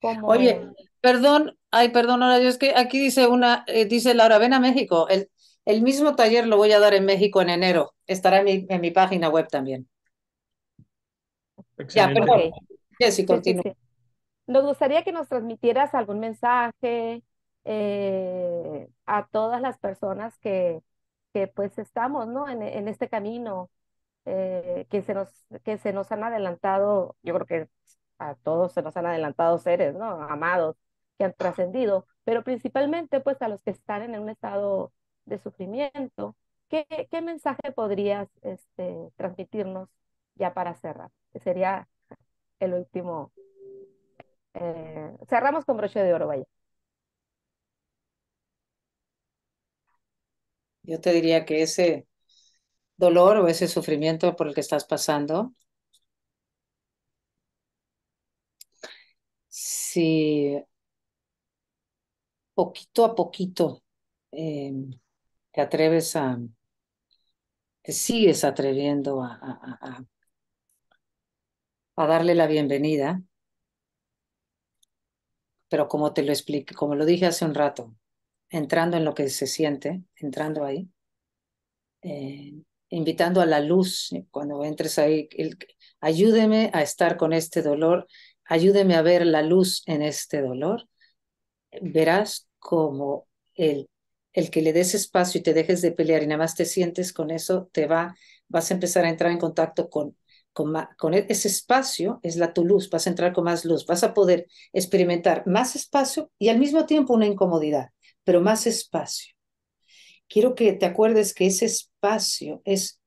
como... Oye, perdón, ay, perdón, ahora yo es que aquí dice una, eh, dice Laura, ven a México, el el mismo taller lo voy a dar en México en enero. Estará en mi, página web también. Ya, perdón. Sí, continúa. Nos gustaría que nos transmitieras algún mensaje eh, a todas las personas que, que pues estamos ¿no? en, en este camino, eh, que, se nos, que se nos han adelantado, yo creo que a todos se nos han adelantado seres, ¿no? Amados, que han trascendido, pero principalmente pues a los que están en un estado de sufrimiento. ¿Qué, mensaje podrías este, transmitirnos ya para cerrar? sería el último. Eh, cerramos con broche de oro, vaya. Yo te diría que ese dolor o ese sufrimiento por el que estás pasando, si poquito a poquito em, atreves a, sigues atreviendo a, a, darle la bienvenida. Pero como te lo expliqué, como lo dije hace un rato, entrando en lo que se siente, entrando ahí, eh, invitando a la luz, eh, cuando entres ahí, ayúdeme a estar con este dolor, ayúdeme a ver la luz en este dolor, verás como el el que le des espacio y te dejes de pelear y nada más te sientes con eso, te va, vas a empezar a entrar en contacto con, con, e, ese espacio, es la tu luz, vas a entrar con más luz, vas a poder experimentar más espacio y al mismo tiempo una incomodidad, pero más espacio. Quiero que te acuerdes que ese espacio es,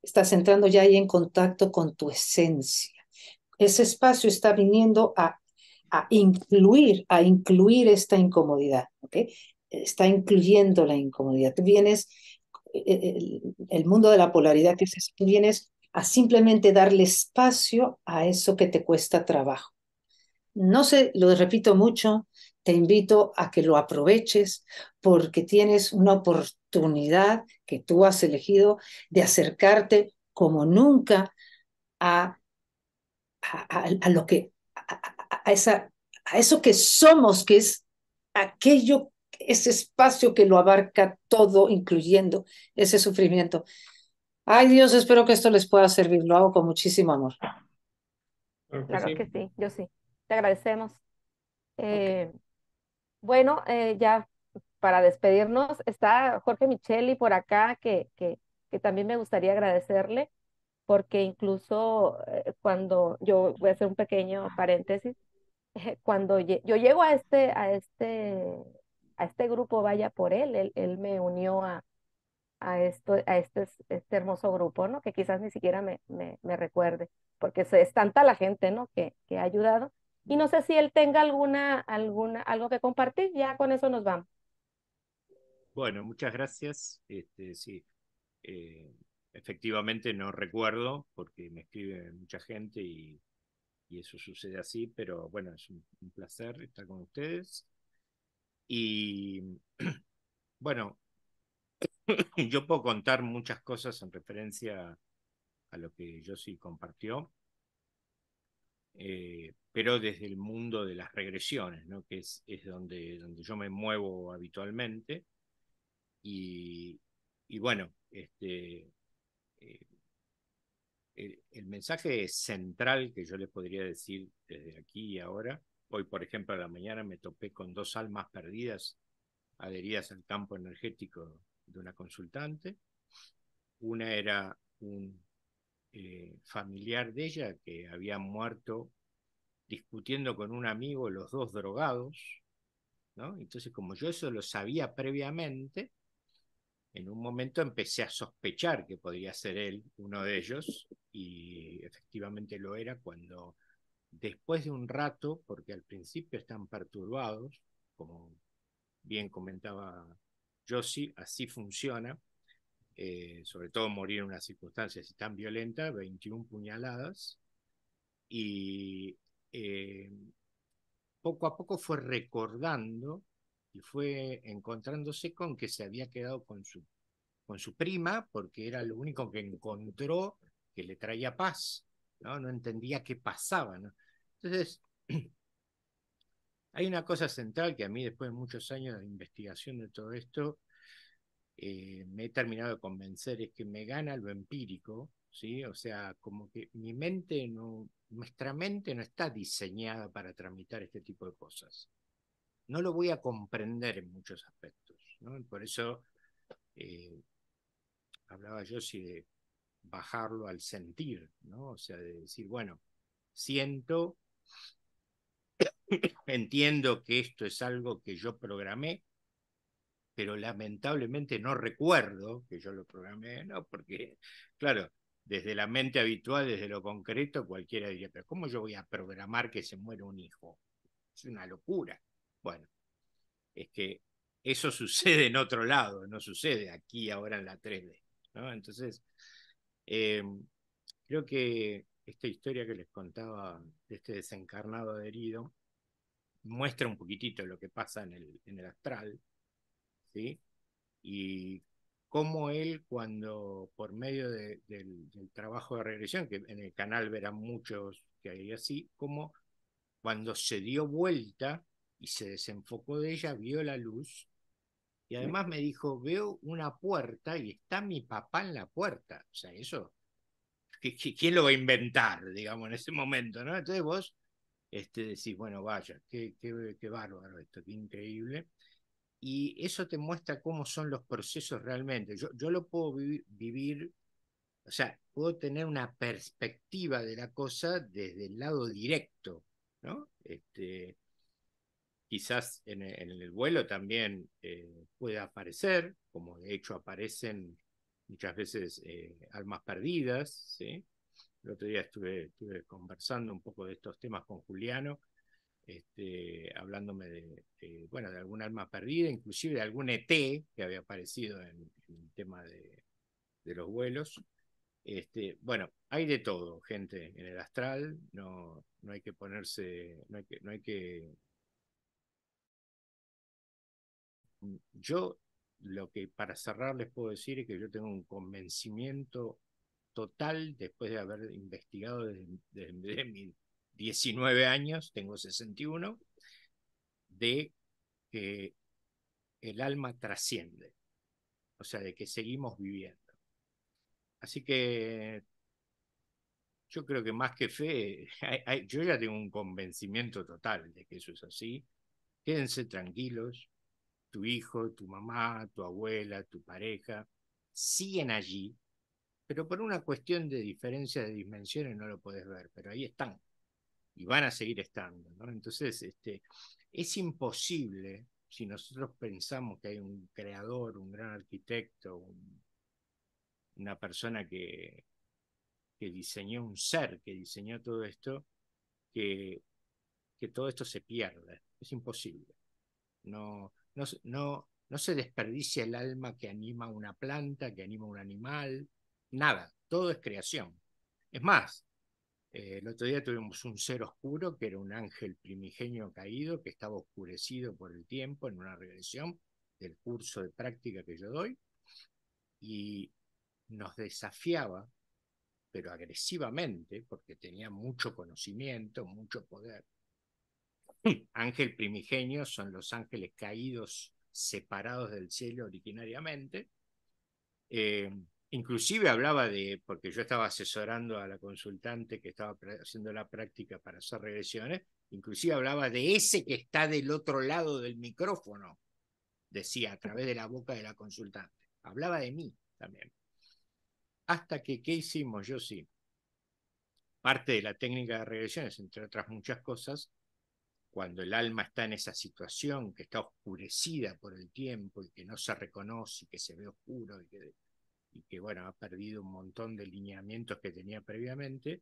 estás entrando ya ahí en contacto con tu esencia. Ese espacio está viniendo a a incluir, a incluir esta incomodidad. ¿okay? está incluyendo la incomodidad. vienes, eh, eh, el, mundo de la polaridad que es, vienes a simplemente darle espacio a eso que te cuesta trabajo. No sé, lo repito mucho, te invito a que lo aproveches porque tienes una oportunidad que tú has elegido de acercarte como nunca a, a, lo que esa, a eso que somos, que es aquello ese espacio que lo abarca todo, incluyendo ese sufrimiento. Ay Dios, espero que esto les pueda servir. Lo hago con muchísimo amor. Claro que, sí. yo sí. Te agradecemos. Eh, bueno, eh, ya para despedirnos está Jorge Micheli por acá, que, que, que también me gustaría agradecerle, porque incluso eh, cuando yo voy a hacer un pequeño paréntesis, cuando yo llego a este, a este a este grupo vaya por él, él, me unió a, a, esto, a este, este hermoso grupo, ¿no? Que quizás ni siquiera me, me, recuerde, porque es tanta la gente, ¿no? Que, que ha ayudado. Y no sé si él tenga alguna, alguna, algo que compartir, ya con eso nos vamos. Bueno, muchas gracias. Este, sí, eh, efectivamente no recuerdo porque me escribe mucha gente y, eso sucede así, pero bueno, es un placer estar con ustedes. Y bueno, yo puedo contar muchas cosas en referencia a lo que sí compartió, eh, pero desde el mundo de las regresiones, ¿no? que es, donde, donde yo me muevo habitualmente. Y, bueno, este, eh, el, el, mensaje central que yo les podría decir desde aquí y ahora Hoy, por ejemplo, a la mañana me topé con dos almas perdidas adheridas al campo energético de una consultante. Una era un eh, familiar de ella que había muerto discutiendo con un amigo, los dos drogados. Entonces, como yo eso lo sabía previamente, en un momento empecé a sospechar que podría ser él uno de ellos y efectivamente lo era cuando Después de un rato, porque al principio están perturbados, como bien comentaba Josie, así funciona, eh, sobre todo morir en unas circunstancias tan violentas, 21 puñaladas, y eh, poco a poco fue recordando y fue encontrándose con que se había quedado con su, con su prima, porque era lo único que encontró que le traía paz, no, no entendía qué pasaba, ¿no? Entonces, hay una cosa central que a mí después de muchos años de investigación de todo esto, eh, me he terminado de convencer, es que me gana lo empírico, ¿sí? O sea, como que mi mente no, nuestra mente no está diseñada para tramitar este tipo de cosas. No lo voy a comprender en muchos aspectos, ¿no? por eso eh, hablaba yo de bajarlo al sentir, ¿no? O sea, de decir, bueno, siento Entiendo que esto es algo que yo programé, pero lamentablemente no recuerdo que yo lo programé, ¿no? Porque, claro, desde la mente habitual, desde lo concreto, cualquiera diría, pero ¿cómo yo voy a programar que se muera un hijo? Es una locura. Bueno, es que eso sucede en otro lado, no sucede aquí ahora en la 3D. ¿no? Entonces, eh, creo que esta historia que les contaba de este desencarnado herido muestra un poquitito lo que pasa en el, en el astral, ¿sí? Y cómo él cuando por medio del, del, trabajo de regresión, que en el canal verán muchos que hay así, cómo cuando se dio vuelta y se desenfocó de ella, vio la luz y además me dijo, veo una puerta y está mi papá en la puerta. O sea, eso ¿quién lo va a inventar, digamos, en ese momento? ¿no? Entonces vos este, decís, bueno, vaya, qué, bárbaro esto, qué increíble. Y eso te muestra cómo son los procesos realmente. Yo, yo lo puedo vivir, o sea, puedo tener una perspectiva de la cosa desde el lado directo, ¿no? Este, quizás en, el vuelo también eh, pueda aparecer, como de hecho aparecen muchas veces eh, almas perdidas. ¿sí? El otro día estuve, conversando un poco de estos temas con Juliano, este, hablándome de, eh, bueno, de alguna alma perdida, inclusive de algún ET que había aparecido en, el tema de, los vuelos. Este, bueno, hay de todo, gente, en el astral, no, no hay que ponerse, no hay que, no hay que... Yo lo que para cerrar les puedo decir es que yo tengo un convencimiento total después de haber investigado desde, mis 19 años, tengo 61, de que el alma trasciende, o sea, de que seguimos viviendo. Así que yo creo que más que fe, yo ya tengo un convencimiento total de que eso es así. Quédense tranquilos, tu hijo, tu mamá, tu abuela, tu pareja, siguen allí, pero por una cuestión de diferencia de dimensiones no lo puedes ver, pero ahí están y van a seguir estando. ¿no? Entonces, este, es imposible, si nosotros pensamos que hay un creador, un gran arquitecto, una persona que, que diseñó un ser, que diseñó todo esto, que, que todo esto se pierda. Es imposible. No, no, no, se desperdicia el alma que anima una planta, que anima un animal, nada, todo es creación. Es más, eh, el otro día tuvimos un ser oscuro que era un ángel primigenio caído que estaba oscurecido por el tiempo en una regresión del curso de práctica que yo doy y nos desafiaba, pero agresivamente, porque tenía mucho conocimiento, mucho poder, ángel primigenio son los ángeles caídos separados del cielo originariamente. Eh, inclusive hablaba de, porque yo estaba asesorando a la consultante que estaba haciendo la práctica para hacer regresiones, inclusive hablaba de ese que está del otro lado del micrófono, decía a través de la boca de la consultante. Hablaba de mí también. Hasta que, ¿qué hicimos? Yo sí. Parte de la técnica de regresiones, entre otras muchas cosas, cuando el alma está en esa situación, que está oscurecida por el tiempo y que no se reconoce y que se ve oscuro y que, bueno, ha perdido un montón de lineamientos que tenía previamente,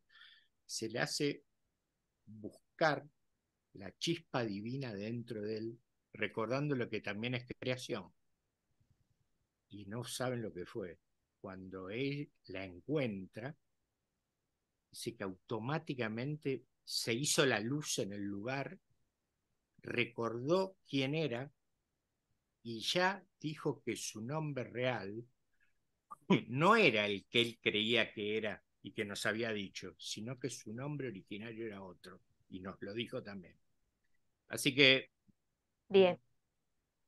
se le hace buscar la chispa divina dentro de él, recordando lo que también es creación. Y no saben lo que fue. Cuando él la encuentra, dice que automáticamente se hizo la luz en el lugar recordó quién era y ya dijo que su nombre real no era el que él creía que era y que nos había dicho, sino que su nombre originario era otro y nos lo dijo también. Así que... Bien.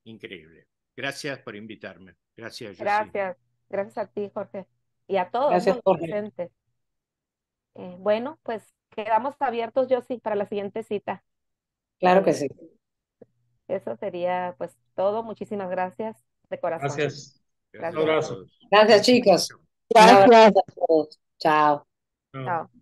Increíble. Gracias por invitarme. Gracias. Gracias. Gracias a ti, Jorge. Y a todos los presentes. Eh, bueno, pues quedamos abiertos, yo sí para la siguiente cita. Claro que sí. Eso sería pues todo. Muchísimas gracias de corazón. Gracias. Gracias. abrazo. gracias chicas. Chao. Chao.